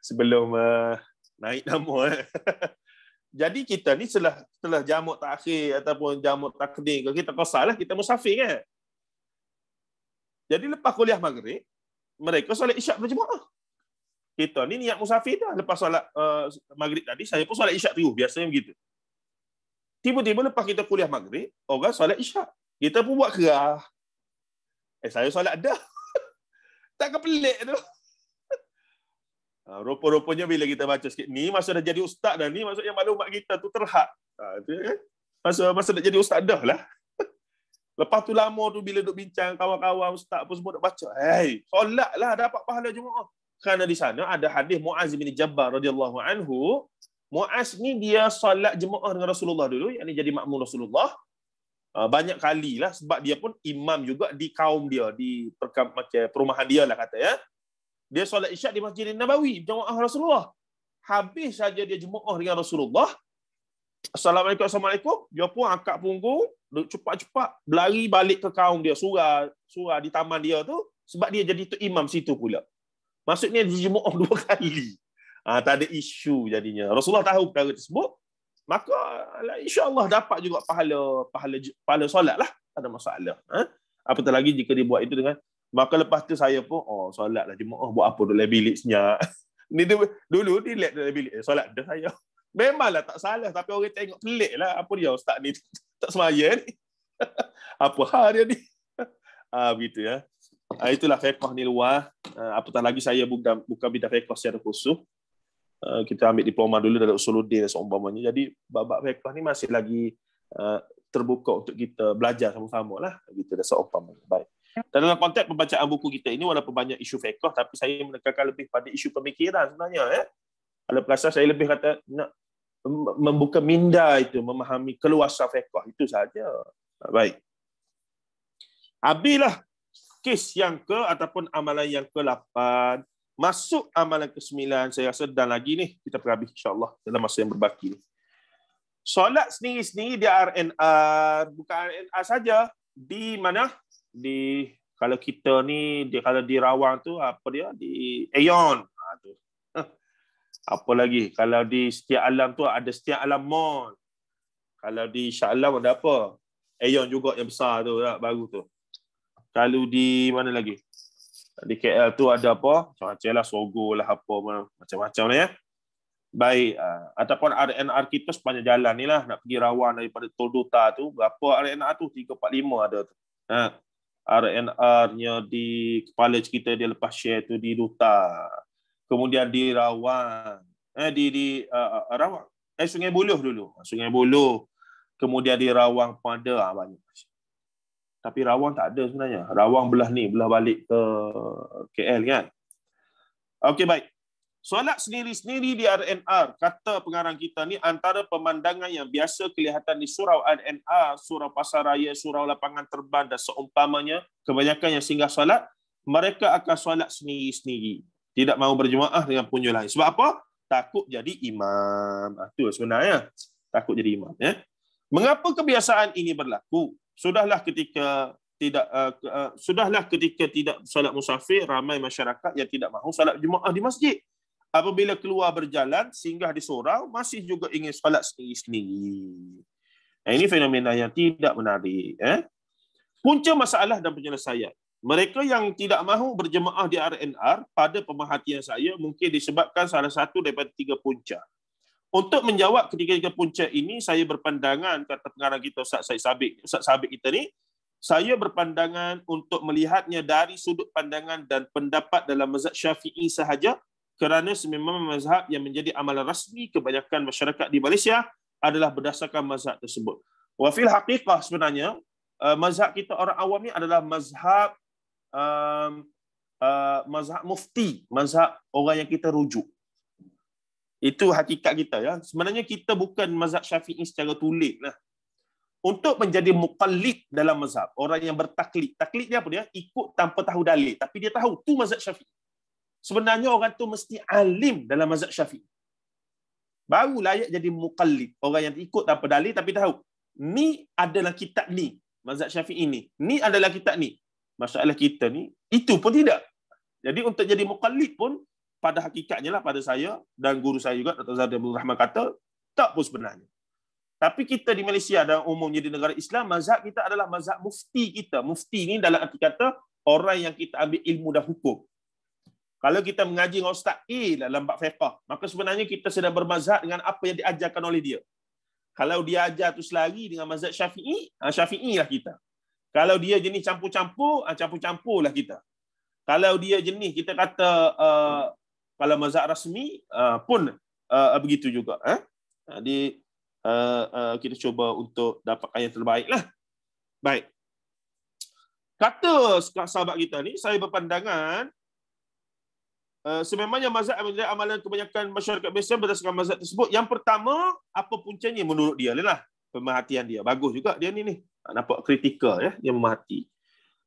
sebelum uh, naik nama eh. jadi kita ni setelah setelah jamuk takhir ataupun jamuk takdir kalau kita qasalah kita musafir kan. Jadi lepas kuliah maghrib mereka solat isyak berjemaah. Kita ni niat musafir dah lepas solat uh, maghrib tadi saya pun solat isyak terus biasanya begitu. Tiba-tiba lepas kita kuliah maghrib orang solat isyak. Kita pun buat kerah. Eh saya solat dah. tak ke tu. Ha, rupa-rupanya bila kita baca sikit, ni masa dah jadi ustaz dah, ni maksudnya maklumat kita tu terhak. Ha, ah, tu, kan? Masa, masa dah jadi ustaz dah lah. Lepas tu lama tu bila duk bincang kawan-kawan ustaz pun semua duk baca. Hei, solat lah dapat pahala Jumaat. Kerana di sana ada hadis Muaz bin Jabbar radhiyallahu anhu. Muaz ni dia solat Jumaat dengan Rasulullah dulu. Yang ni jadi makmur Rasulullah. Ah, banyak kali lah sebab dia pun imam juga di kaum dia. Di perkam, macam perumahan dia lah kata ya dia solat isyak di Masjid Nabawi, jemaah Rasulullah. Habis saja dia jemaah dengan Rasulullah. Assalamualaikum, Assalamualaikum. Dia pun angkat punggung, cepat-cepat berlari balik ke kaum dia, surah, surah di taman dia tu, sebab dia jadi tu imam situ pula. Maksudnya dia jemaah dua kali. Ha, tak ada isu jadinya. Rasulullah tahu perkara tersebut, maka lah, insyaAllah dapat juga pahala pahala pahala solat lah. Tak ada masalah. Ha? Apatah lagi jika dia buat itu dengan Maka lepas tu saya pun, oh solat lah oh buat apa dalam bilik senyap. ni dia, dulu dia lihat dalam bilik, eh, solat dah saya. Memanglah tak salah, tapi orang tengok pelik lah, apa dia ustaz ni, tak semaya ni. apa hal dia ni? ah, begitu ya. Ah, itulah fekoh ni luar. Ah, apatah lagi saya bukan, bukan bidang fekoh secara khusus. Ah, kita ambil diploma dulu dari Usuluddin dan seumpamanya. Jadi, bab-bab fekoh ni masih lagi ah, terbuka untuk kita belajar sama-sama lah. Gitu, dan seumpamanya. Baik. Dan dalam konteks pembacaan buku kita ini walaupun banyak isu fiqh tapi saya menekankan lebih pada isu pemikiran sebenarnya ya. Kalau perasa saya lebih kata nak membuka minda itu memahami keluasan fiqh itu saja. Baik. Abilah kes yang ke ataupun amalan yang ke-8 masuk amalan ke-9 saya rasa dan lagi ni kita perhabis insyaallah dalam masa yang berbaki ni. Solat sendiri-sendiri dia RNR bukan RNR saja di mana di kalau kita ni di kalau di Rawang tu apa dia di Aeon ha, tu. Apa lagi kalau di setiap alam tu ada setiap alam mall. Kalau di Shah Alam ada apa? Aeon juga yang besar tu lah, baru tu. Kalau di mana lagi? Di KL tu ada apa? Macam-macam lah, Sogo lah apa. Macam-macam lah ya. Baik. Uh, ataupun RNR kita sepanjang jalan ni lah. Nak pergi rawan daripada Tol Dota tu. Berapa RNR tu? 345 ada tu. Ha. Uh. RNR-nya di kepala kita dia lepas share tu di Duta. Kemudian di Rawang. Eh di di uh, uh Rawang. Eh Sungai Buloh dulu. Ah, Sungai Buloh. Kemudian di Rawang pun ada ah, banyak. Tapi Rawang tak ada sebenarnya. Rawang belah ni, belah balik ke KL kan. Okey baik. Solat sendiri-sendiri di RNR, kata pengarang kita ni antara pemandangan yang biasa kelihatan di surau RNR, surau pasaraya, surau lapangan terbang dan seumpamanya, kebanyakan yang singgah solat, mereka akan solat sendiri-sendiri. Tidak mahu berjemaah dengan punya lain. Sebab apa? Takut jadi imam. Itu ah, sebenarnya. Takut jadi imam. Ya. Mengapa kebiasaan ini berlaku? Sudahlah ketika tidak uh, uh, sudahlah ketika tidak solat musafir ramai masyarakat yang tidak mahu solat jemaah di masjid apabila keluar berjalan singgah di sorau masih juga ingin solat sendiri-sendiri. ini fenomena yang tidak menarik, eh. Punca masalah dan penyelesaian. Mereka yang tidak mahu berjemaah di RNR pada pemerhatian saya mungkin disebabkan salah satu daripada tiga punca. Untuk menjawab ketiga-tiga punca ini, saya berpandangan, kata pengarah kita Ustaz Said Sabik, Ustaz Sabik kita ni, saya berpandangan untuk melihatnya dari sudut pandangan dan pendapat dalam mazhab syafi'i sahaja, kerana sememang mazhab yang menjadi amalan rasmi kebanyakan masyarakat di Malaysia adalah berdasarkan mazhab tersebut. Wa fil haqiqah sebenarnya eh, mazhab kita orang awam ni adalah mazhab um, uh, mazhab mufti, mazhab orang yang kita rujuk. Itu hakikat kita ya. Sebenarnya kita bukan mazhab Syafi'i secara tulis lah. Untuk menjadi muqallid dalam mazhab, orang yang bertaklid. Taklid dia apa dia? Ikut tanpa tahu dalil, tapi dia tahu tu mazhab Syafi'i sebenarnya orang tu mesti alim dalam mazhab syafi'i. Baru layak jadi muqallid. Orang yang ikut tanpa dalil tapi tahu. Ni adalah kitab ni. Mazhab syafi'i ni. Ni adalah kitab ni. Masalah kita ni. Itu pun tidak. Jadi untuk jadi muqallid pun, pada hakikatnya lah pada saya dan guru saya juga, Dr. Zahid Abdul Rahman kata, tak pun sebenarnya. Tapi kita di Malaysia dan umumnya di negara Islam, mazhab kita adalah mazhab mufti kita. Mufti ni dalam arti kata, orang yang kita ambil ilmu dan hukum. Kalau kita mengaji dengan Ustaz A lah dalam bab fiqah, maka sebenarnya kita sedang bermazhab dengan apa yang diajarkan oleh dia. Kalau dia ajar tu selari dengan mazhab Syafi'i, ah Syafi'i lah kita. Kalau dia jenis campur-campur, ah campur-campur lah kita. Kalau dia jenis kita kata ah, kalau mazhab rasmi ah, pun ah, begitu juga. Ha? Jadi kita cuba untuk dapat yang terbaiklah. lah. Baik. Kata sahabat kita ni, saya berpandangan Eh, sememangnya mazhab menilai amalan kebanyakan masyarakat biasa berdasarkan mazhab tersebut. Yang pertama, apa puncanya menurut dia? Lelah pemahatian dia. Bagus juga dia ni ni. Nampak kritikal ya, dia memerhati.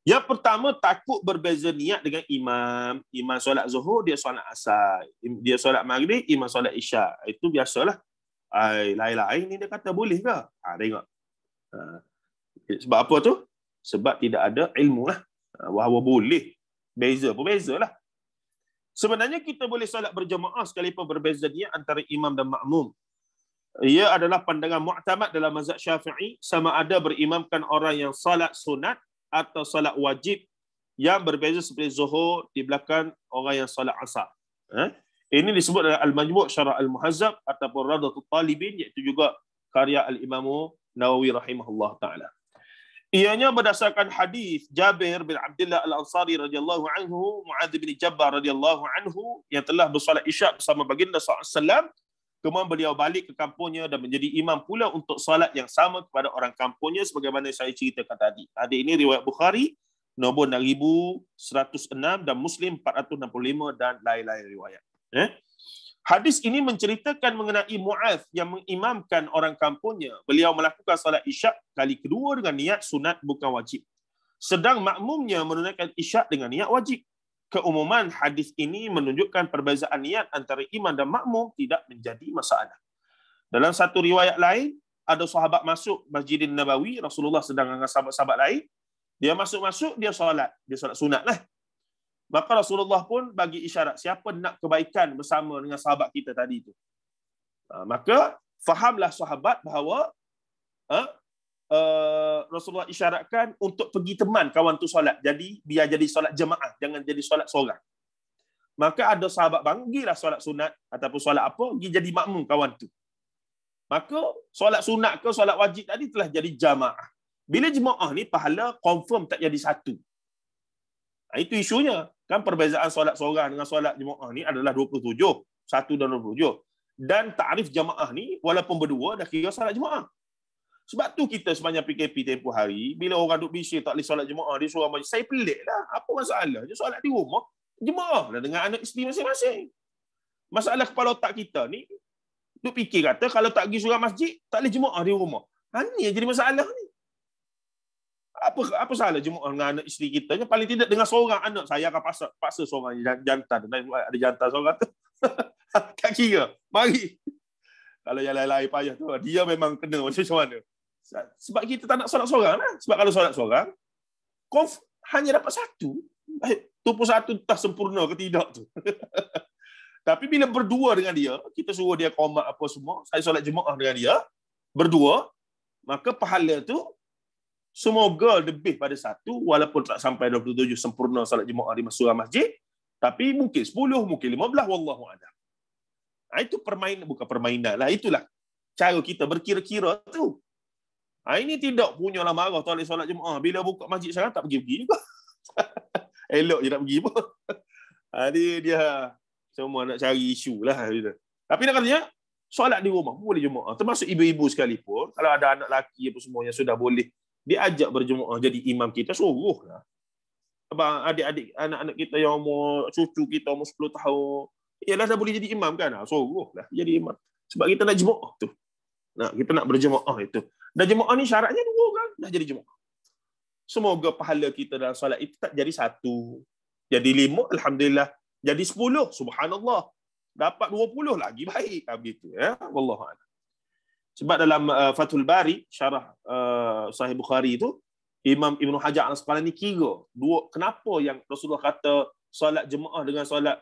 Yang pertama, takut berbeza niat dengan imam. Imam solat zuhur, dia solat asal. Dia solat maghrib, imam solat isya. Itu biasalah. Ay, lain-lain ni dia kata boleh ke? Ha, tengok. Ha. Sebab apa tu? Sebab tidak ada ilmu lah. Ha, wah wah boleh. Beza pun beza lah. Sebenarnya kita boleh solat berjemaah sekalipun berbeza dia antara imam dan makmum. Ia adalah pandangan mu'tamad dalam mazhab syafi'i sama ada berimamkan orang yang solat sunat atau solat wajib yang berbeza seperti zuhur di belakang orang yang solat asar. Ha? Ini disebut dalam Al-Majmu' syara Al-Muhazzab ataupun Radatul Talibin iaitu juga karya Al-Imamu Nawawi rahimahullah ta'ala. Ianya berdasarkan hadis Jabir bin Abdullah Al-Ansari radhiyallahu anhu, Muaz bin Jabal radhiyallahu anhu yang telah bersolat Isyak bersama baginda sallallahu alaihi kemudian beliau balik ke kampungnya dan menjadi imam pula untuk solat yang sama kepada orang kampungnya sebagaimana saya ceritakan tadi. Hadis ini riwayat Bukhari nombor 1106 dan Muslim 465 dan lain-lain riwayat. Eh? Hadis ini menceritakan mengenai Mu'az yang mengimamkan orang kampungnya. Beliau melakukan salat isyak kali kedua dengan niat sunat bukan wajib. Sedang makmumnya menunaikan isyak dengan niat wajib. Keumuman hadis ini menunjukkan perbezaan niat antara imam dan makmum tidak menjadi masalah. Dalam satu riwayat lain, ada sahabat masuk Masjid Nabawi, Rasulullah sedang dengan sahabat-sahabat lain. Dia masuk-masuk, dia salat Dia salat sunat lah. Maka Rasulullah pun bagi isyarat siapa nak kebaikan bersama dengan sahabat kita tadi itu. Ha, maka fahamlah sahabat bahawa eh, Rasulullah isyaratkan untuk pergi teman kawan tu solat. Jadi biar jadi solat jemaah, jangan jadi solat seorang. Maka ada sahabat bangun, gilah solat sunat ataupun solat apa, pergi jadi makmum kawan tu. Maka solat sunat ke solat wajib tadi telah jadi jamaah. Bila jemaah ni pahala confirm tak jadi satu. Nah, itu isunya. Kan perbezaan solat seorang dengan solat jemaah ni adalah 27. 1 dan 27. Dan takrif jemaah ni walaupun berdua dah kira solat jemaah. Sebab tu kita sepanjang PKP tempoh hari, bila orang duduk bisik tak boleh solat jemaah, dia suruh macam, saya pelik lah. Apa masalah? Dia solat di rumah, jemaah lah dengan anak isteri masing-masing. Masalah kepala otak kita ni, duk fikir kata kalau tak pergi surah masjid, tak boleh jemaah di rumah. Ini ha, yang jadi masalah ni apa apa salah jemuk dengan anak isteri kita kan paling tidak dengan seorang anak saya akan paksa paksa seorang jantan dan ada jantan seorang tu tak kira mari kalau yang lain-lain payah tu dia memang kena macam mana sebab kita tak nak solat seorang lah. sebab kalau solat seorang kau hanya dapat satu tu pun satu tak sempurna ke tidak tu tapi bila berdua dengan dia kita suruh dia komat apa semua saya solat jemaah dengan dia berdua maka pahala tu Semoga lebih pada satu walaupun tak sampai 27 sempurna salat Jumaat di surah masjid tapi mungkin 10 mungkin 15 wallahu a'lam. Ha, itu permainan bukan permainan lah itulah cara kita berkira-kira tu. Ha, ini tidak punya lah marah tak boleh solat Jumaat. Bila buka masjid sekarang tak pergi-pergi juga. Elok je nak pergi pun. Ha, dia, dia semua nak cari isu lah. Tapi nak katanya, solat di rumah boleh Jumaat. Termasuk ibu-ibu sekalipun. Kalau ada anak lelaki apa semua yang sudah boleh dia ajak berjemaah jadi imam kita lah. abang adik-adik anak-anak kita yang umur cucu kita umur 10 tahun ialah dah boleh jadi imam kan lah, jadi imam sebab kita nak jemaah tu nak kita nak berjemaah itu dah jemaah ni syaratnya dua orang dah jadi jemaah semoga pahala kita dalam solat itu tak jadi satu jadi lima alhamdulillah jadi sepuluh subhanallah dapat dua puluh lagi baik ha, tu, ya wallahu a'lam sebab dalam uh, Fathul Bari, syarah uh, Sahih Bukhari itu, Imam Ibn Hajar Al-Sekolah kira dua, kenapa yang Rasulullah kata solat jemaah dengan solat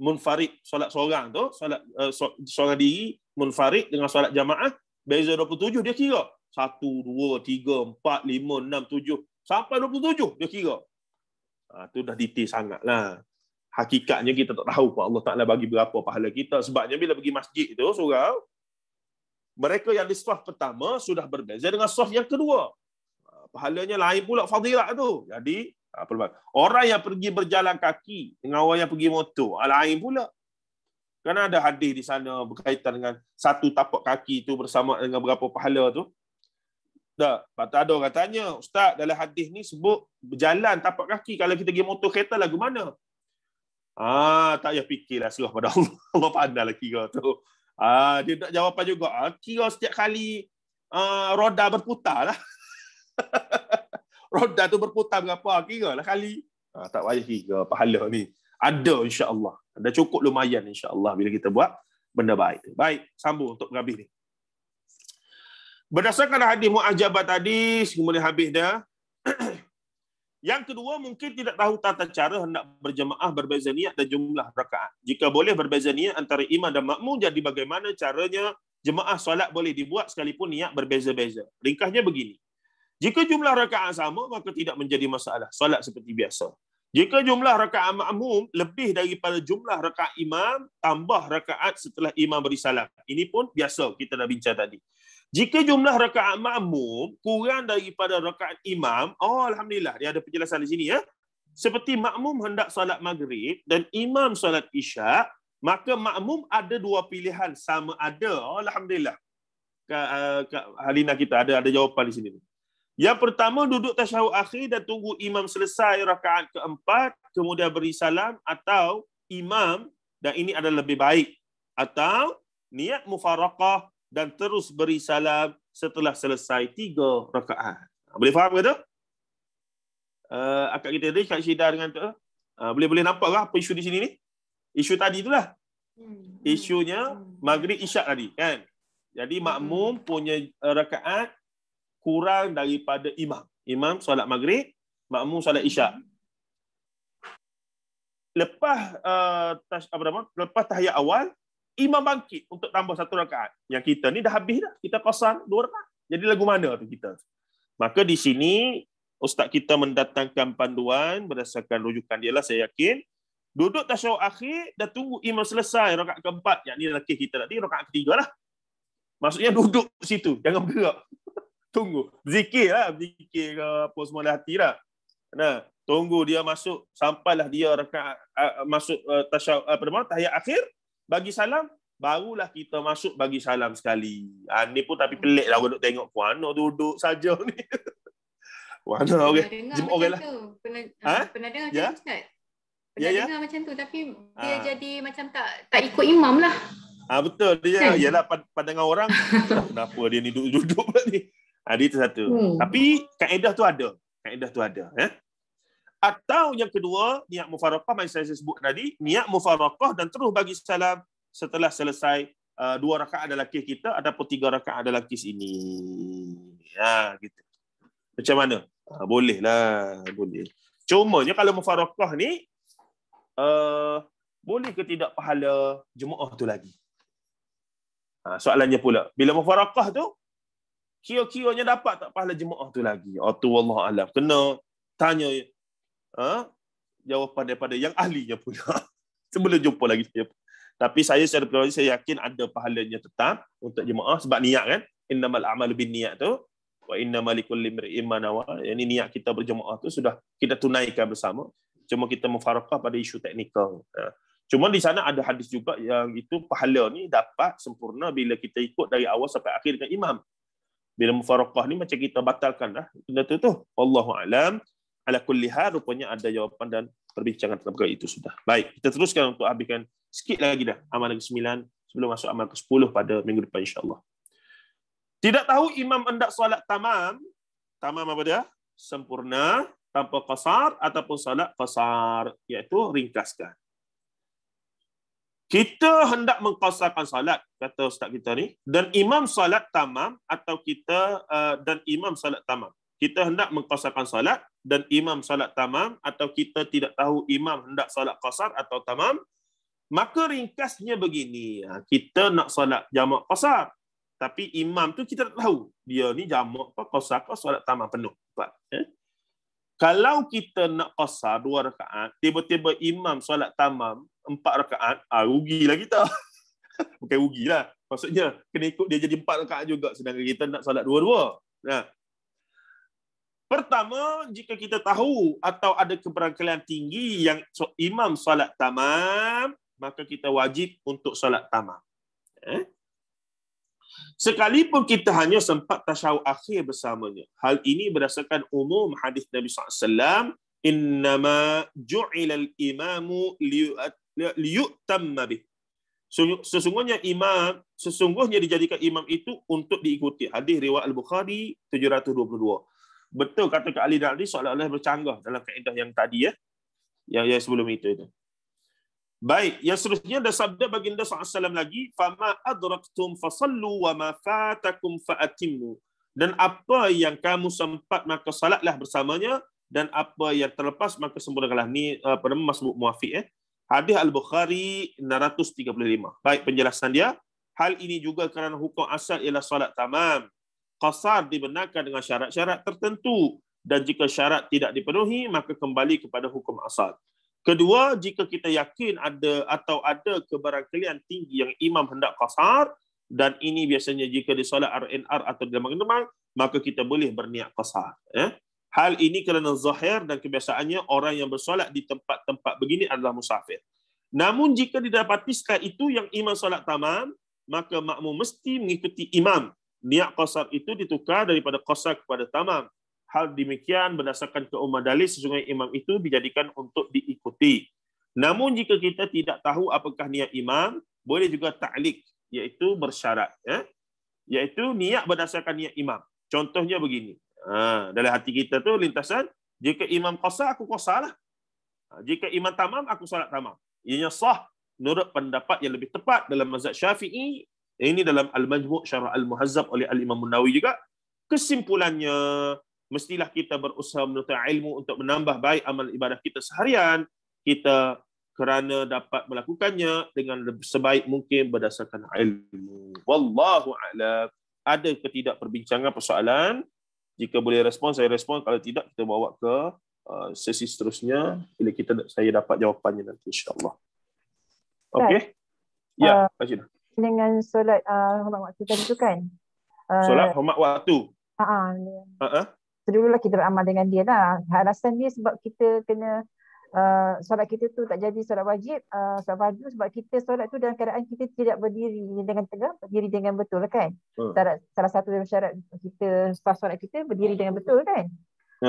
munfarid, solat seorang tu, solat uh, seorang diri, munfarid dengan solat jamaah, beza 27 dia kira. 1, 2, 3, 4, 5, 6, 7, sampai 27 dia kira. Ha, tu dah detail sangat lah. Hakikatnya kita tak tahu Allah Ta'ala bagi berapa pahala kita. Sebabnya bila pergi masjid tu, surau, mereka yang di saf pertama sudah berbeza dengan saf yang kedua. Pahalanya lain pula fadilat tu. Jadi, apa ha, Orang yang pergi berjalan kaki dengan orang yang pergi motor, ha, lain pula. Kan ada hadis di sana berkaitan dengan satu tapak kaki tu bersama dengan berapa pahala tu. Tak, kata ada orang tanya, ustaz dalam hadis ni sebut berjalan tapak kaki kalau kita pergi motor kereta lagu mana? Ah, tak payah fikirlah serah pada Allah. Allah pandai lagi kau tu. Ah, dia jawab apa juga. Ah, kira setiap kali ah, roda berputar lah. roda tu berputar berapa? Kira lah kali. Ah, tak payah kira pahala ni. Ada insya Allah. Ada cukup lumayan insya Allah bila kita buat benda baik. Baik, sambung untuk menghabis ni. Berdasarkan hadis Mu'ajabah tadi, kemudian habis dah. Yang kedua, mungkin tidak tahu tata cara hendak berjemaah berbeza niat dan jumlah rakaat. Jika boleh berbeza niat antara imam dan makmum, jadi bagaimana caranya jemaah solat boleh dibuat sekalipun niat berbeza-beza. Ringkasnya begini. Jika jumlah rakaat sama, maka tidak menjadi masalah. Solat seperti biasa. Jika jumlah rakaat makmum lebih daripada jumlah rakaat imam, tambah rakaat setelah imam beri salam. Ini pun biasa kita dah bincang tadi. Jika jumlah rakaat makmum kurang daripada rakaat imam, oh alhamdulillah dia ada penjelasan di sini ya. Seperti makmum hendak solat maghrib dan imam solat isyak, maka makmum ada dua pilihan sama ada. Oh, alhamdulillah. Kak, eh, Halina kita ada ada jawapan di sini. Yang pertama duduk tasyahud akhir dan tunggu imam selesai rakaat keempat kemudian beri salam atau imam dan ini adalah lebih baik atau niat mufaraqah dan terus beri salam setelah selesai tiga rakaat. Boleh faham ke tu? Uh, eh, akak kita ni Kak Syedah dengan tu. Uh, eh, boleh-boleh nampak ke lah apa isu di sini ni? Isu tadi tu lah. Hmm. Isunya hmm. Maghrib Isyak tadi kan? Jadi hmm. makmum punya eh, rakaat kurang daripada imam. Imam solat Maghrib, makmum solat Isyak. Lepas uh, Lepas tahiyat awal, imam bangkit untuk tambah satu rakaat. Yang kita ni dah habis dah. Kita kosong dua rakaat. Jadi lagu mana tu kita? Maka di sini, ustaz kita mendatangkan panduan berdasarkan rujukan dia lah, saya yakin. Duduk tasyawuk akhir, dah tunggu imam selesai rakaat keempat. Yang ni lelaki kita tadi, rakaat ketiga lah. Maksudnya duduk situ, jangan bergerak. tunggu. Zikir lah, zikir ke apa semua dah hati lah. Nah, tunggu dia masuk, sampailah dia rakaat uh, masuk uh, tasyawuk, uh, akhir, bagi salam, barulah kita masuk bagi salam sekali. Ha, ni pun tapi pelik lah duduk tengok puana duduk saja ni. Puana okey. Okay. Jem okay lah. Pernah, ah, ha? pernah dengar yeah? Ya? ya, ya. macam tu tapi dia ah. jadi macam tak tak ikut imam lah. Ah ha, betul dia kan? ialah pandangan orang kenapa dia ni duduk-duduk ni. Ha, dia itu satu. Hmm. Tapi kaedah tu ada. Kaedah tu ada, ya. Eh? Atau yang kedua, niat mufarakah yang saya sebut tadi, niat mufarakah dan terus bagi salam setelah selesai uh, dua rakaat adalah kis kita ataupun tiga rakaat adalah kis ini. Ha, gitu. Macam mana? Ha, bolehlah. Boleh. Cuma je kalau mufarakah ni, uh, boleh ke tidak pahala jemaah tu lagi? Ha, soalannya pula, bila mufarakah tu, kio kio nya dapat tak pahala jemaah tu lagi? Oh tu Allah Alam. Kena tanya ha? jawapan daripada yang ahlinya punya. Sebelum jumpa lagi saya. Tapi saya secara pribadi saya yakin ada pahalanya tetap untuk jemaah sebab niat kan. Innamal a'malu binniyat tu wa innamal likulli imri'in ma nawa. Yang ini niat kita berjemaah tu sudah kita tunaikan bersama. Cuma kita mufarakah pada isu teknikal. Ha. Cuma di sana ada hadis juga yang itu pahala ni dapat sempurna bila kita ikut dari awal sampai akhir dengan imam. Bila mufarakah ni macam kita batalkan lah. Benda tu tu. alam ala kulli hal rupanya ada jawapan dan perbincangan tentang perkara itu sudah. Baik, kita teruskan untuk habiskan sikit lagi dah amalan ke-9 sebelum masuk amalan ke-10 pada minggu depan insya-Allah. Tidak tahu imam hendak solat tamam, tamam apa dia? Sempurna tanpa qasar ataupun solat qasar iaitu ringkaskan. Kita hendak mengqasarkan solat kata ustaz kita ni dan imam solat tamam atau kita uh, dan imam solat tamam kita hendak mengkosakan solat dan imam solat tamam atau kita tidak tahu imam hendak solat qasar atau tamam, maka ringkasnya begini. Ha, kita nak solat jamak qasar. Tapi imam tu kita tak tahu. Dia ni jamak apa qasar apa solat tamam penuh. Eh? Kalau kita nak qasar dua rakaat, tiba-tiba imam solat tamam empat rakaat, ah, ha, rugilah kita. Bukan rugilah. Maksudnya, kena ikut dia jadi empat rakaat juga. Sedangkan kita nak solat dua-dua. Nah, ha. Pertama, jika kita tahu atau ada keberangkalan tinggi yang so imam solat tamam, maka kita wajib untuk solat tamam. Eh? Sekalipun kita hanya sempat tasyahud akhir bersamanya. Hal ini berdasarkan umum hadis Nabi SAW, innama ju'ilal imamu liyu'tamma bih. Sesungguhnya imam, sesungguhnya dijadikan imam itu untuk diikuti. Hadis riwayat Al-Bukhari 722 betul kata Kak Ali Nakli seolah-olah bercanggah dalam kaedah yang tadi ya. Yang yang sebelum itu itu. Baik, yang seterusnya ada sabda baginda SAW lagi, "Fama adraktum fasallu wa ma fatakum fa'atimmu." Dan apa yang kamu sempat maka salatlah bersamanya dan apa yang terlepas maka sempurnakanlah ni pada masbuk muafiq eh. Hadis Al-Bukhari 635. Baik penjelasan dia. Hal ini juga kerana hukum asal ialah salat tamam qasar dibenarkan dengan syarat-syarat tertentu dan jika syarat tidak dipenuhi maka kembali kepada hukum asal. Kedua, jika kita yakin ada atau ada keberangkalian tinggi yang imam hendak qasar dan ini biasanya jika di solat RNR atau di lemang-lemang, maka kita boleh berniat qasar. Eh? Hal ini kerana zahir dan kebiasaannya orang yang bersolat di tempat-tempat begini adalah musafir. Namun jika didapati setelah itu yang imam solat tamam, maka makmum mesti mengikuti imam niat qasar itu ditukar daripada qasar kepada tamam. Hal demikian berdasarkan keumah dalil sesungguhnya imam itu dijadikan untuk diikuti. Namun jika kita tidak tahu apakah niat imam, boleh juga ta'liq, iaitu bersyarat. Ya? Iaitu niat berdasarkan niat imam. Contohnya begini. Ha, dalam hati kita tu lintasan, jika imam qasar, aku qasar lah. Ha, jika imam tamam, aku salat tamam. Ianya sah menurut pendapat yang lebih tepat dalam mazhab syafi'i, Eh, ini dalam Al-Majmu' Syarah Al-Muhazzab oleh Al-Imam Munawi juga. Kesimpulannya, mestilah kita berusaha menuntut ilmu untuk menambah baik amal ibadah kita seharian. Kita kerana dapat melakukannya dengan sebaik mungkin berdasarkan ilmu. Wallahu a'lam. Ada ketidakperbincangan persoalan? Jika boleh respon, saya respon. Kalau tidak, kita bawa ke uh, sesi seterusnya bila kita saya dapat jawapannya nanti insyaallah. Okey. Ya, uh, Pak Cina dengan solat uh, hormat waktu tadi tu kan. Uh, solat hormat waktu. Ha ah. Ha ah. Uh-huh. kita beramal dengan dia lah. Alasan dia sebab kita kena uh, solat kita tu tak jadi solat wajib, uh, solat wajib sebab kita solat tu dalam keadaan kita tidak berdiri dengan tegak, berdiri dengan betul lah kan. Uh. Salah satu dari syarat kita sah solat kita berdiri dengan betul kan.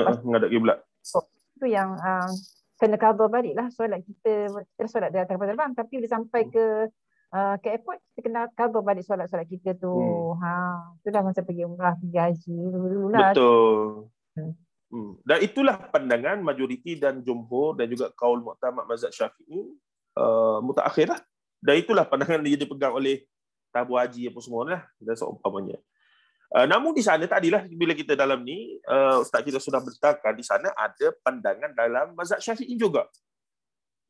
Ha ah, kiblat. Itu oh, yang uh, kena kabar lah solat kita kita solat dia terbang terbang tapi dia sampai ke uh, ke airport kita kena cover balik solat-solat kita tu. Hmm. Ha, tu dah masa pergi umrah, pergi haji dulu lah. Betul. Hmm. hmm. Dan itulah pandangan majoriti dan jumhur dan juga kaul muktamad mazhab syafi'i uh, mutakhir lah. Dan itulah pandangan yang dipegang oleh tabu haji apa semua lah. Dan seumpamanya. Uh, namun di sana tadilah bila kita dalam ni, uh, Ustaz kita sudah bertakar di sana ada pandangan dalam mazhab syafi'i juga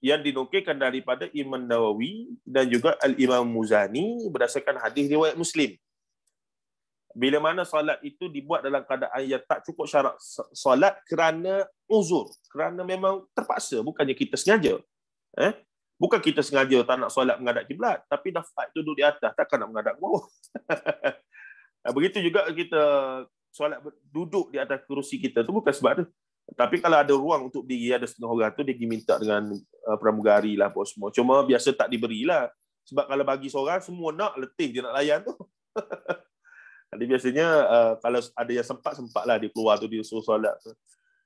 yang dinukilkan daripada Imam Nawawi dan juga Al Imam Muzani berdasarkan hadis riwayat Muslim. Bila mana salat itu dibuat dalam keadaan yang tak cukup syarat salat kerana uzur, kerana memang terpaksa, bukannya kita sengaja. Eh? Bukan kita sengaja tak nak salat menghadap kiblat, tapi dah fight duduk di atas, takkan nak menghadap bawah. Begitu juga kita salat duduk di atas kerusi kita tu bukan sebab tu. Tapi kalau ada ruang untuk diri, ada setengah orang tu, dia minta dengan uh, pramugari lah apa semua. Cuma biasa tak diberilah. Sebab kalau bagi seorang, semua nak letih dia nak layan tu. Jadi biasanya uh, kalau ada yang sempat-sempat lah dia keluar tu, dia suruh solat tu.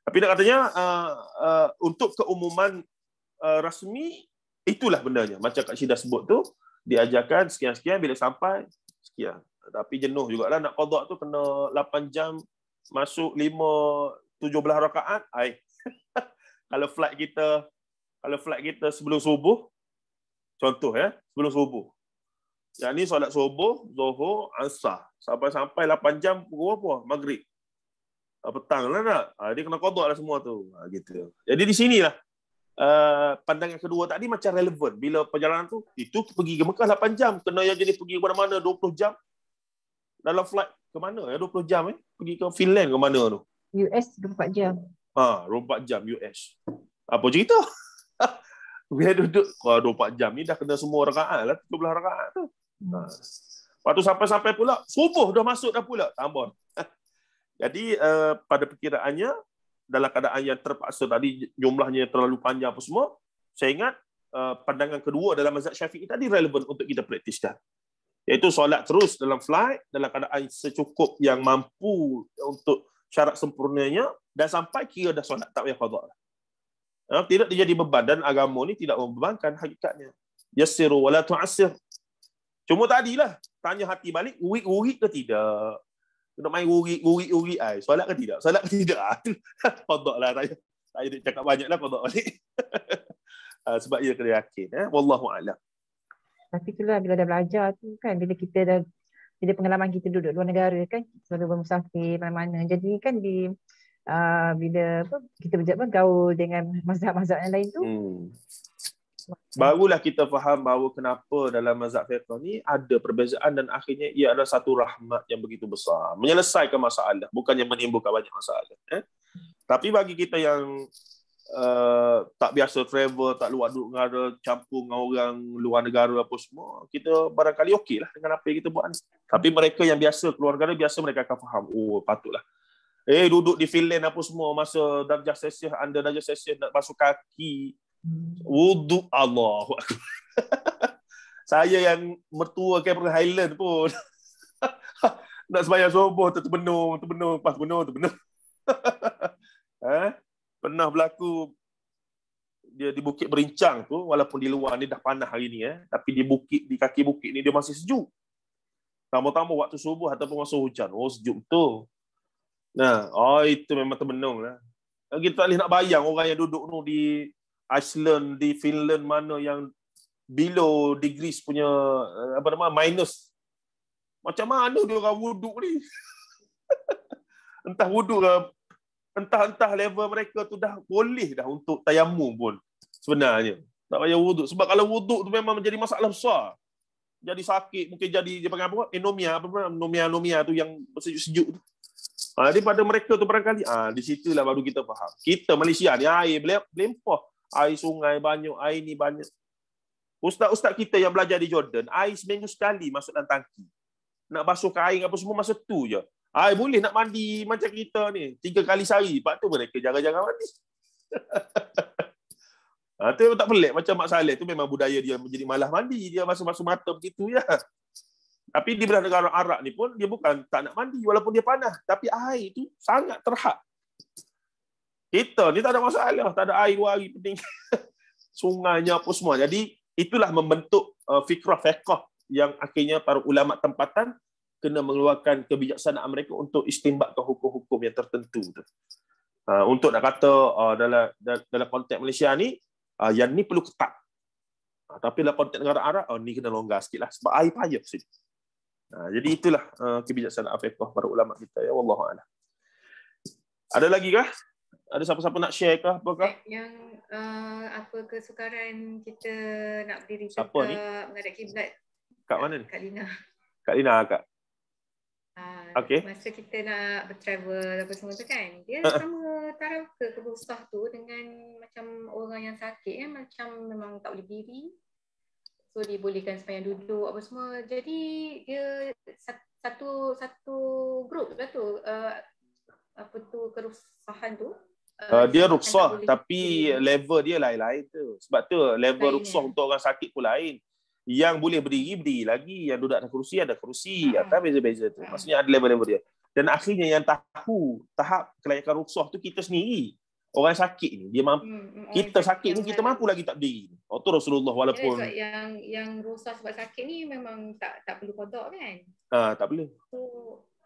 Tapi nak katanya, uh, uh, untuk keumuman uh, rasmi, itulah bendanya. Macam Kak Syedah sebut tu, diajarkan sekian-sekian, bila sampai, sekian. Tapi jenuh jugalah nak kodok tu, kena 8 jam masuk 5 Tujuh belah rakaat ai kalau flight kita kalau flight kita sebelum subuh contoh ya sebelum subuh yang ni solat subuh zuhur asar sampai sampai 8 jam pukul berapa maghrib ah, petang lah nak ha, dia kena qada lah semua tu ha, gitu jadi di sinilah Uh, pandangan kedua tadi macam relevan bila perjalanan tu itu pergi ke Mekah 8 jam kena yang jadi pergi ke mana-mana 20 jam dalam flight ke mana ya 20 jam eh pergi ke Finland ke mana tu US 24 jam. Ha, 24 jam US. Apa cerita? Bila duduk oh, 24 jam ni dah kena semua rakaat lah. 17 rakaat tu. Hmm. Ha. Lepas tu sampai-sampai pula, subuh dah masuk dah pula. Tambah. Jadi uh, pada perkiraannya, dalam keadaan yang terpaksa tadi jumlahnya terlalu panjang apa semua, saya ingat uh, pandangan kedua dalam mazhab syafi'i tadi relevan untuk kita praktiskan. Iaitu solat terus dalam flight, dalam keadaan secukup yang mampu untuk syarat sempurnanya dan sampai kira dah solat tak payah qada. Ya, tidak dia jadi beban dan agama ni tidak membebankan hakikatnya. Yassiru wala tu'assir. Cuma tadilah tanya hati balik urik-urik ke tidak. Nak main urik-urik-urik ai. Solat ke tidak? Solat ke tidak? Qada ah, lah tanya. Tak ada cakap banyaklah qada balik. Ah, sebab dia kena yakin eh. Wallahu a'lam. Tapi itulah bila dah belajar tu kan bila kita dah bila pengalaman kita duduk luar negara kan selalu bermusafir mana-mana jadi kan di uh, bila apa, kita bergaul dengan mazhab-mazhab yang lain tu hmm. barulah kita faham bahawa kenapa dalam mazhab fiqh ni ada perbezaan dan akhirnya ia adalah satu rahmat yang begitu besar menyelesaikan masalah bukannya menimbulkan banyak masalah eh? tapi bagi kita yang Uh, tak biasa travel, tak luar duduk negara, campur dengan orang luar negara apa semua, kita barangkali okey lah dengan apa yang kita buat. Tapi mereka yang biasa keluar negara, biasa mereka akan faham. Oh, patutlah. Eh, duduk di Finland apa semua, masa darjah sesih, anda darjah sesih nak masuk kaki. Hmm. Wudhu Allah. Saya yang mertua Cameron Highland pun. nak sembahyang subuh, terbenung, terbenung, pas benung, terbenung. Ha? pernah berlaku dia di bukit berincang tu walaupun di luar ni dah panas hari ni eh tapi di bukit di kaki bukit ni dia masih sejuk tambah-tambah waktu subuh ataupun masa hujan oh sejuk tu. nah oh itu memang termenung lah kita tak boleh nak bayang orang yang duduk tu di Iceland di Finland mana yang below degrees punya eh, apa nama minus macam mana dia orang wuduk ni entah wuduk ke entah-entah level mereka tu dah boleh dah untuk tayamum pun sebenarnya. Tak payah wuduk. Sebab kalau wuduk tu memang menjadi masalah besar. Jadi sakit, mungkin jadi dia panggil apa? Enomia, eh, apa namanya? Enomia-enomia tu yang sejuk-sejuk tu. Ha, daripada mereka tu barangkali, ah ha, di lah baru kita faham. Kita Malaysia ni air melimpah. Air sungai banyak, air ni banyak. Ustaz-ustaz kita yang belajar di Jordan, air seminggu sekali masuk dalam tangki. Nak basuh kain apa semua masa tu je. Ai boleh nak mandi macam kita ni. Tiga kali sehari. Sebab tu mereka jarang-jarang mandi. ha, tak pelik. Macam Mak Saleh tu memang budaya dia menjadi malah mandi. Dia masuk-masuk mata begitu ya. Tapi di belah negara Arab ni pun dia bukan tak nak mandi walaupun dia panas. Tapi air tu sangat terhak. Kita ni tak ada masalah. Tak ada air dua hari penting. Sungainya apa semua. Jadi itulah membentuk uh, fikrah fekah yang akhirnya para ulama tempatan kena mengeluarkan kebijaksanaan mereka untuk istimbatkan hukum-hukum yang tertentu tu. Ha, untuk nak kata ha, dalam dalam konteks Malaysia ni ha, yang ni perlu ketat. tapi dalam konteks negara Arab oh, ni kena longgar sikitlah sebab air payah sini. jadi itulah kebijaksanaan fiqh para ulama kita ya wallahu a'lam. Ada lagi kah? Ada siapa-siapa nak share kah apakah? Eh, yang uh, apa kesukaran kita nak berdiri cakap menghadap kiblat. Kak mana ni? Kat Lina. Kak Lina, Kak. Ah, okay. masa kita nak travel apa semua tu kan dia ha, ha. sama taraf ke kerusah tu dengan macam orang yang sakit kan macam memang tak boleh diri so dibolehkan sepanjang duduk apa semua jadi dia satu satu grup lah tu uh, apa tu kerusahan tu Uh, dia ruksah tapi level dia lain-lain tu. Sebab tu level ruksah ya. untuk orang sakit pun lain yang boleh berdiri berdiri lagi yang duduk di kerusi ada kerusi hmm. atau beza-beza tu hmm. maksudnya ada level-level dia dan akhirnya yang tahu tahap kelayakan rukhsah tu kita sendiri orang sakit ni dia mampu hmm, kita sakit ni kita mampu lagi tak berdiri oh tu Rasulullah walaupun yang yang rosak sebab sakit ni memang tak tak perlu qada kan ah uh, tak perlu so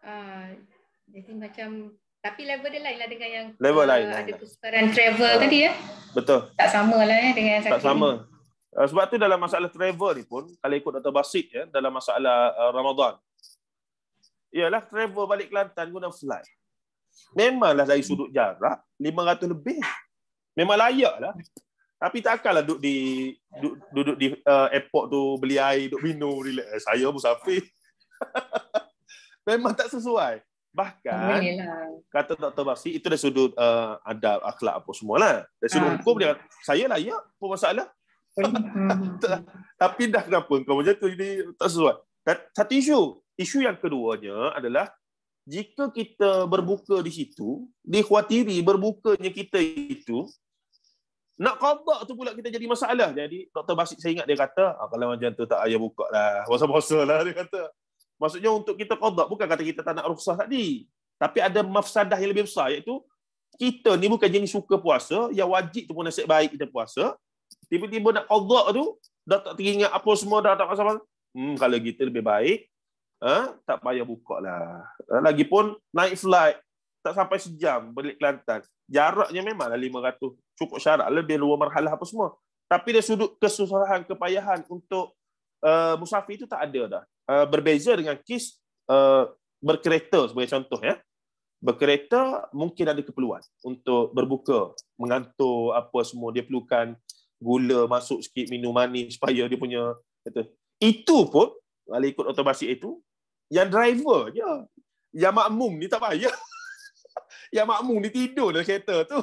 uh, jadi macam tapi level dia lain lah dengan yang level uh, lain ada lain. persebaran lah. travel uh, tadi ya ah, betul tak samalah eh dengan yang sakit tak sama ni. Eh, sebab tu dalam masalah travel ni pun kalau ikut Dr. Basit ya dalam masalah eh, Ramadan. Ialah travel balik Kelantan guna flight. Memanglah dari sudut jarak 500 lebih. Memang layak lah Tapi tak takkanlah duduk di duduk, duduk di uh, airport tu beli air, duduk minum, relax. Saya musafir. Memang tak sesuai. Bahkan kata Dr. Basri itu dari sudut uh, adab, akhlak apa semualah. Dari sudut ha. hukum dia saya layak apa masalah? Mm-hmm. Tapi dah kenapa kau macam tu jadi tak sesuai. Satu isu. Isu yang keduanya adalah jika kita berbuka di situ, dikhawatiri berbukanya kita itu, nak qadak tu pula kita jadi masalah. Jadi Dr. Basit saya ingat dia kata, ah, kalau macam tu tak payah buka lah. Masa-masa lah dia kata. Maksudnya untuk kita qadak, bukan kata kita tak nak rukhsah tadi. Tapi ada mafsadah yang lebih besar iaitu kita ni bukan jenis suka puasa, yang wajib tu pun nasib baik kita puasa, Tiba-tiba nak qadha tu dah tak teringat apa semua dah tak pasal-pasal. Hmm kalau gitu lebih baik ha? tak payah buka lah. Ha, lagipun naik flight tak sampai sejam balik Kelantan. Jaraknya memanglah 500 cukup syarat lebih luar marhalah apa semua. Tapi dia sudut kesusahan kepayahan untuk uh, musafir itu tak ada dah. Uh, berbeza dengan kes uh, berkereta sebagai contoh ya. Berkereta mungkin ada keperluan untuk berbuka, mengantuk apa semua dia perlukan gula masuk sikit minum manis supaya dia punya kata itu pun kalau ikut otomasi itu yang driver je yang makmum ni tak payah yang makmum ni tidur dalam kereta tu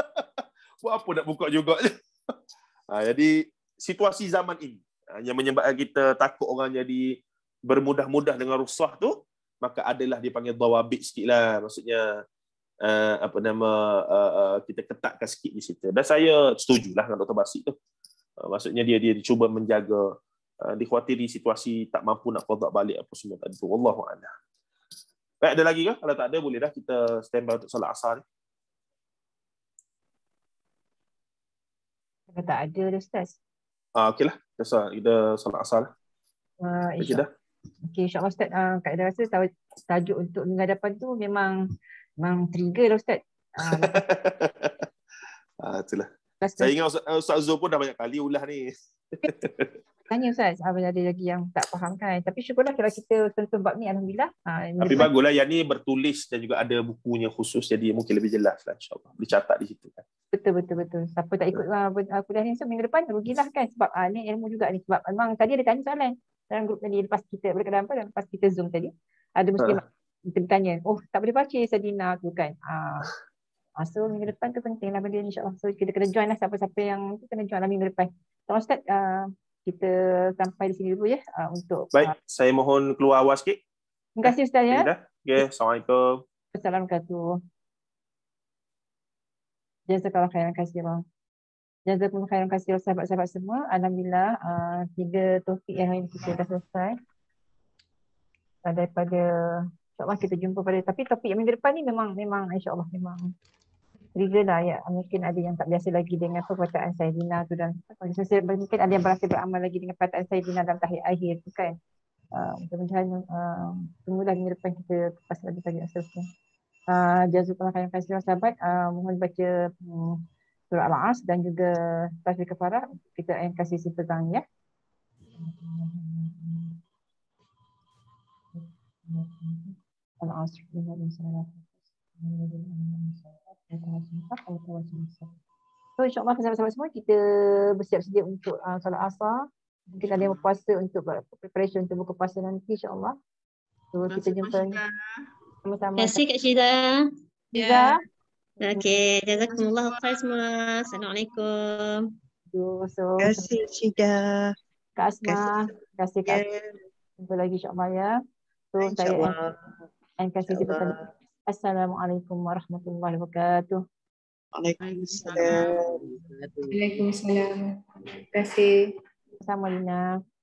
buat apa nak buka juga je ha, jadi situasi zaman ini ha, yang menyebabkan kita takut orang jadi bermudah-mudah dengan rusuh tu maka adalah dipanggil dawabit sikitlah maksudnya uh, apa nama uh, uh, kita ketatkan sikit di situ. Dan saya setujulah dengan Dr. Basik tu. Uh, maksudnya dia dia cuba menjaga uh, dikhawatiri situasi tak mampu nak qada balik apa semua tadi tu. Wallahu a'lam. Baik ada lagi ke? Kalau tak ada boleh dah kita standby untuk solat asar Kalau tak ada dah Ustaz. Ah okeylah. Kita kita solat asar lah. Uh, insya- okey dah. Okey insya-Allah Ustaz uh, kaedah rasa tajuk untuk mengadapan tu memang Memang trigger lah Ustaz. ah, ah itulah. Last Saya ingat Ustaz, eh, Ustaz Zul pun dah banyak kali ulah ni. Tanya Ustaz, apa ada lagi yang tak faham kan? Tapi syukurlah kalau kita tentu bab ni, Alhamdulillah. Ah, Tapi baguslah, yang ni bertulis dan juga ada bukunya khusus, jadi mungkin lebih jelas lah insyaAllah. Boleh catat di situ kan. Betul, betul, betul. Siapa tak ikut uh, kuliah ni, so minggu depan rugilah kan? Sebab uh, ni ilmu juga ni. Sebab memang tadi ada tanya soalan dalam grup tadi, lepas kita, berkadang apa, lepas kita zoom tadi. Ada mesti kita bertanya, oh tak boleh pakai Sadina tu kan. Ah. Uh, so minggu depan tu penting lah benda Allah, So kita kena join lah siapa-siapa yang tu kena join lah minggu depan. Tuan Ustaz, uh, kita sampai di sini dulu ya. Uh, untuk Baik, uh, saya mohon keluar awal sikit. Terima kasih Ustaz ya. Okay, Assalamualaikum. Assalamualaikum. Jazakallah khairan kasih allah. Jazakallah khairan kasih allah. sahabat-sahabat semua. Alhamdulillah, uh, tiga topik yang ini kita dah selesai. Uh, daripada InsyaAllah kita jumpa pada tapi topik yang minggu depan ni memang memang insyaAllah memang trigger lah ya. Mungkin ada yang tak biasa lagi dengan perkataan Sayyidina tu dan mungkin ada yang berasa beramal lagi dengan perkataan Sayyidina dalam tahir akhir tu kan. Uh, mudah-mudahan uh, ah, tunggulah minggu depan kita kepas lagi tadi asalnya. Uh, Jazukullah khairan khairan sahabat. Uh, mohon baca um, surah Al-As dan juga tasbih Kefarah. Kita akan kasih si petang ya. Thank you. العصر إن الإنسان لا تنقص من الذي أمن المساعدات يتواصل الحق ويتواصل sama semua kita bersiap sedia untuk uh, solat asar. Mungkin ada yang berpuasa untuk preparation untuk buka puasa nanti Allah. So Masuk kita jumpa lagi. Terima kasih Kak Syida. Syida. Yeah. Okay. Jazakumullah khair semua. Assalamualaikum. So, Terima kasih Syida. Kak Asma. kasih Kak ya. Jumpa lagi insyaAllah ya. So, insyaAllah. Saya and kasih kita Assalamualaikum warahmatullahi wabarakatuh. Waalaikumsalam. Waalaikumsalam. Terima kasih. Sama Lina.